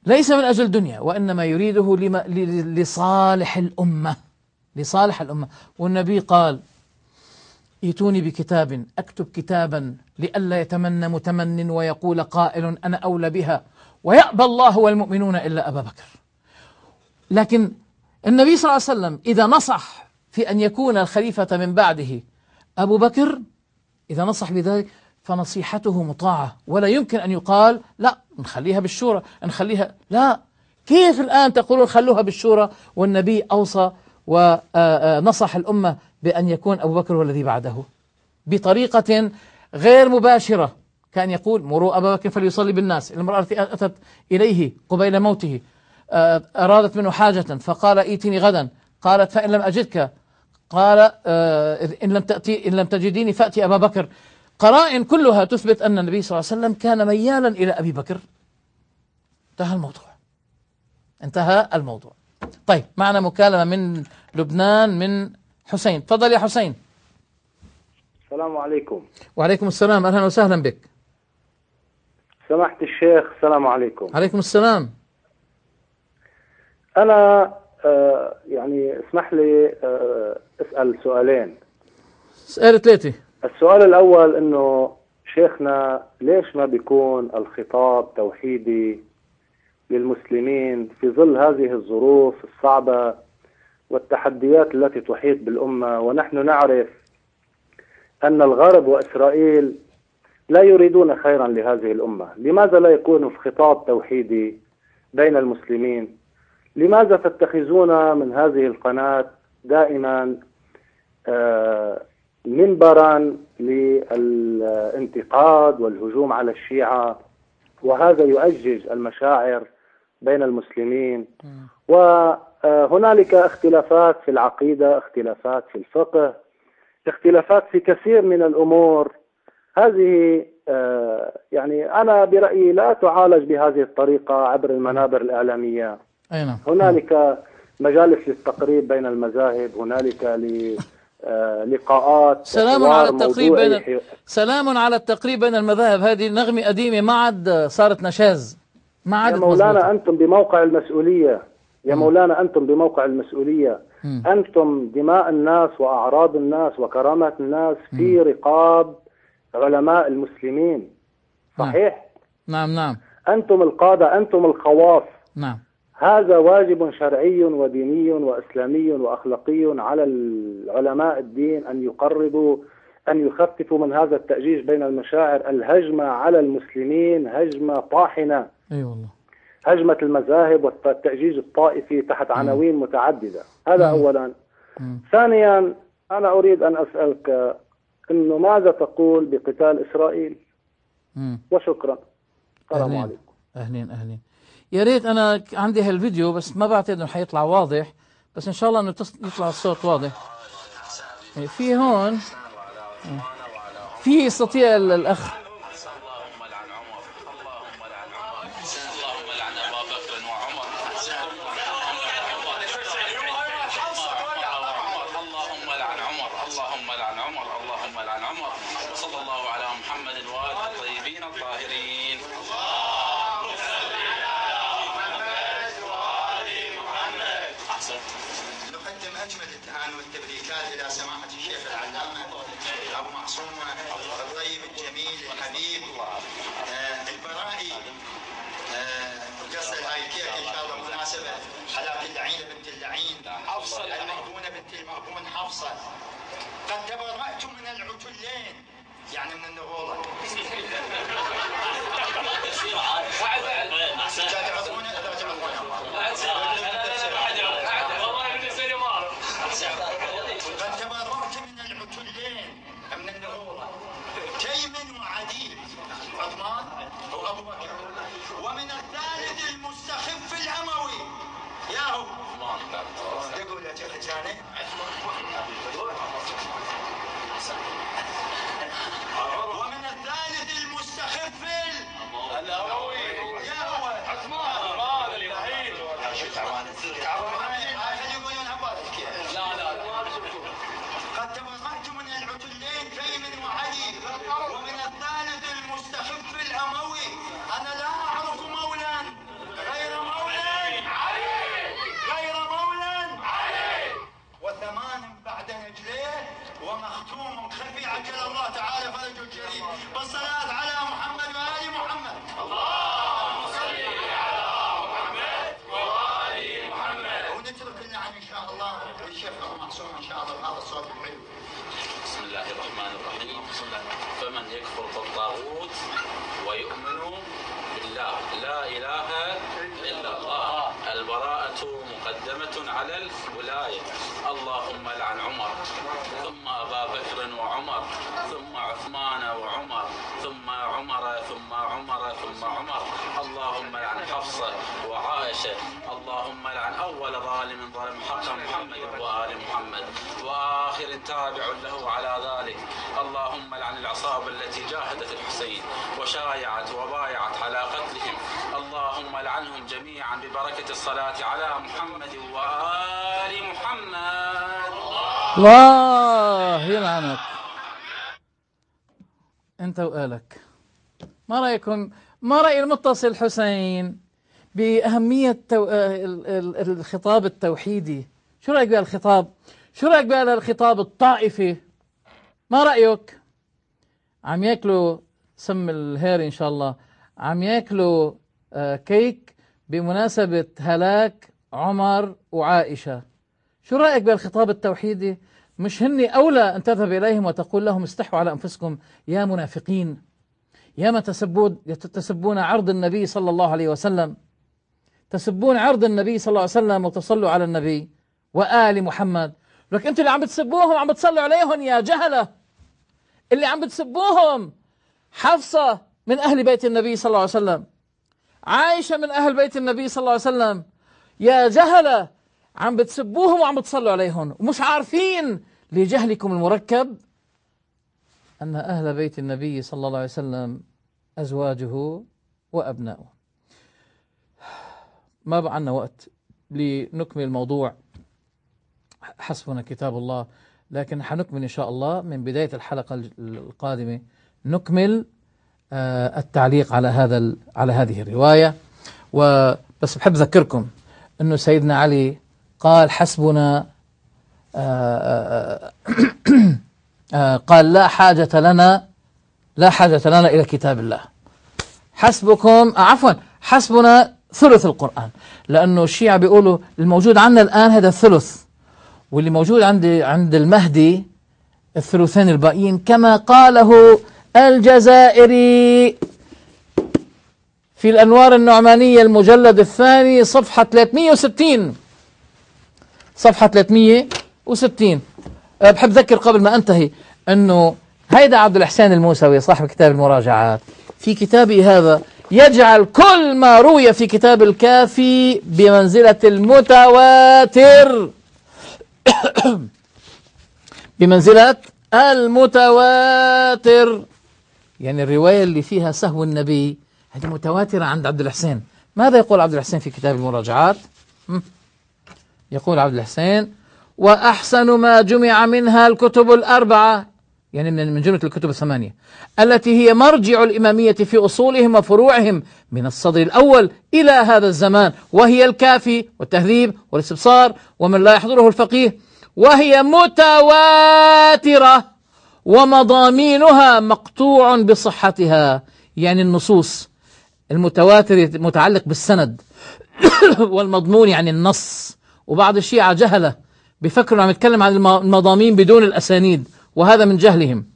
ليس من أجل دنيا وإنما يريده لصالح الأمة لصالح الأمة والنبي قال ائتوني بكتاب أكتب كتابا لئلا يتمنى متمن ويقول قائل أنا أولى بها ويأبى الله والمؤمنون إلا أبا بكر لكن النبي صلى الله عليه وسلم إذا نصح في أن يكون الخليفة من بعده أبو بكر إذا نصح بذلك فنصيحته مطاعة ولا يمكن أن يقال لا نخليها بالشورى نخليها لا كيف الآن تقولون خلوها بالشورى والنبي أوصى ونصح الأمة بأن يكون أبو بكر هو الذي بعده بطريقة غير مباشرة كان يقول مروا أبا بكر فليصلي بالناس المرأة التي أتت إليه قبيل موته آه، أرادت منه حاجة فقال ائتني غدا قالت فإن لم أجدك قال آه، إن لم تأتي إن لم تجديني فأتي أبا بكر قرائن كلها تثبت أن النبي صلى الله عليه وسلم كان ميالا إلى أبي بكر انتهى الموضوع انتهى الموضوع طيب معنا مكالمة من لبنان من حسين تفضل يا حسين السلام عليكم وعليكم السلام أهلا وسهلا بك سماحة الشيخ السلام عليكم عليكم السلام أنا آه، يعني اسمح لي آه، اسأل سؤالين اسأل ثلاثة السؤال الأول أنه شيخنا ليش ما بيكون الخطاب توحيدي للمسلمين في ظل هذه الظروف الصعبة والتحديات التي تحيط بالأمة ونحن نعرف أن الغرب وإسرائيل لا يريدون خيرا لهذه الأمة لماذا لا يكون في خطاب توحيدي بين المسلمين لماذا تتخذون من هذه القناة دائما آه، منبرا للانتقاد والهجوم على الشيعة وهذا يؤجج المشاعر بين المسلمين وهنالك اختلافات في العقيدة اختلافات في الفقه اختلافات في كثير من الأمور هذه آه، يعني أنا برأيي لا تعالج بهذه الطريقة عبر المنابر الإعلامية نعم. هنالك مجالس للتقريب بين المذاهب هنالك ل آه، لقاءات سلام على التقريب بين سلام على التقريب بين المذاهب هذه نغمة قديمة ما عاد آه، صارت نشاز ما يا مولانا مزبوطة. أنتم بموقع المسؤولية يا م. مولانا أنتم بموقع المسؤولية م. أنتم دماء الناس وأعراض الناس وكرامة الناس في م. رقاب علماء المسلمين نعم. صحيح؟ نعم نعم أنتم القادة أنتم الخواص نعم هذا واجب شرعي وديني وإسلامي وأخلاقي على علماء الدين أن يقربوا أن يخففوا من هذا التأجيج بين المشاعر الهجمة على المسلمين هجمة طاحنة اي والله هجمة المذاهب والتأجيج الطائفي تحت عناوين متعددة هذا مم. أولا مم. ثانيا أنا أريد أن أسألك أنه ماذا تقول بقتال إسرائيل مم. وشكرا أهلين. عليكم أهلين أهلين يا ريت أنا عندي هالفيديو بس ما بعتقد أنه حيطلع واضح بس إن شاء الله أنه يطلع الصوت واضح إيه، في هون إيه، في يستطيع الأخ مقدمة على الولاية اللهم لعن عمر ثم أبا بكر وعمر ثم عثمان وعمر ثم عمر ثم عمر ثم عمر اللهم لعن حفصة وعائشة اللهم لعن أول ظالم ظلم حق محمد وآل محمد وآخر تابع له على ذلك اللهم لعن العصابة التي جاهدت الحسين وشايعت وبايعت على قتلهم اللهم لعنهم جميعا ببركة الصلاة على محمد وآل محمد الله يلعنك أنت وآلك ما رأيكم ما رأي المتصل حسين بأهمية آه، الخطاب التوحيدي شو رأيك بهالخطاب شو رأيك بهالخطاب الطائفي ما رأيك عم ياكلوا سم الهير إن شاء الله عم ياكلوا آه، كيك بمناسبة هلاك عمر وعائشة شو رأيك بالخطاب التوحيدي مش هن أولى أن تذهب إليهم وتقول لهم استحوا على أنفسكم يا منافقين يا ما تسبون عرض النبي صلى الله عليه وسلم تسبون عرض النبي صلى الله عليه وسلم وتصلوا على النبي وآل محمد لك أنتوا اللي عم بتسبوهم عم بتصلوا عليهم يا جهلة اللي عم بتسبوهم حفصة من أهل بيت النبي صلى الله عليه وسلم عائشة من أهل بيت النبي صلى الله عليه وسلم يا جهلة عم بتسبوهم وعم بتصلوا عليهم ومش عارفين لجهلكم المركب أن أهل بيت النبي صلى الله عليه وسلم أزواجه وأبناؤه ما بقى عندنا وقت لنكمل الموضوع حسبنا كتاب الله لكن حنكمل إن شاء الله من بداية الحلقة القادمة نكمل آه، التعليق على هذا على هذه الرواية وبس بحب أذكركم أنه سيدنا علي قال حسبنا آه، آه، <coughs> قال لا حاجة لنا لا حاجة لنا إلى كتاب الله حسبكم عفوا حسبنا ثلث القرآن لأنه الشيعة بيقولوا الموجود عندنا الآن هذا الثلث واللي موجود عند عند المهدي الثلثين الباقيين كما قاله الجزائري في الأنوار النعمانية المجلد الثاني صفحة 360 صفحة 360 أه، بحب أذكر قبل ما أنتهي أنه هيدا عبد الإحسان الموسوي صاحب كتاب المراجعات في كتابه هذا يجعل كل ما روي في كتاب الكافي بمنزلة المتواتر <coughs> بمنزلة المتواتر يعني الرواية اللي فيها سهو النبي هذه متواترة عند عبد الحسين ماذا يقول عبد الحسين في كتاب المراجعات يقول عبد الحسين وأحسن ما جمع منها الكتب الأربعة يعني من جملة الكتب الثمانية التي هي مرجع الإمامية في أصولهم وفروعهم من الصدر الأول إلى هذا الزمان وهي الكافي والتهذيب والاستبصار ومن لا يحضره الفقيه وهي متواترة ومضامينها مقطوع بصحتها يعني النصوص المتواتر متعلق بالسند <coughs> والمضمون يعني النص وبعض الشيعة جهلة بفكروا عم يتكلم عن المضامين بدون الأسانيد وهذا من جهلهم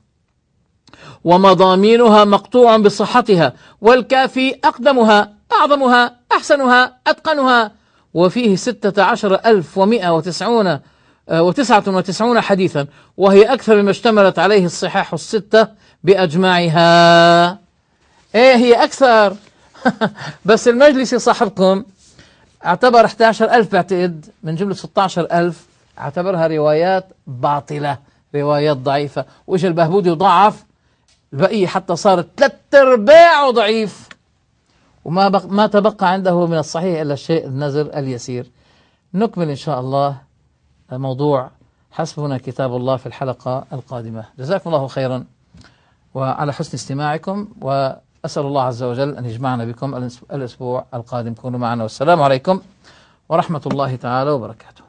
ومضامينها مقطوع بصحتها والكافي أقدمها أعظمها أحسنها أتقنها وفيه ستة عشر ألف ومئة وتسعون آه، وتسعة وتسعون حديثا وهي أكثر مما اشتملت عليه الصحاح الستة بأجمعها إيه هي أكثر <laughs> بس المجلس صاحبكم اعتبر 11000 بعتقد من جملة 16000 اعتبرها روايات باطلة روايات ضعيفة وإيش البهبودي وضعف البقية حتى صارت ثلاث أرباعه ضعيف وما بق ما تبقى عنده من الصحيح إلا الشيء النزر اليسير نكمل إن شاء الله موضوع حسبنا كتاب الله في الحلقة القادمة جزاكم الله خيرا وعلى حسن استماعكم وأسأل الله عز وجل أن يجمعنا بكم الأسبوع القادم كونوا معنا والسلام عليكم ورحمة الله تعالى وبركاته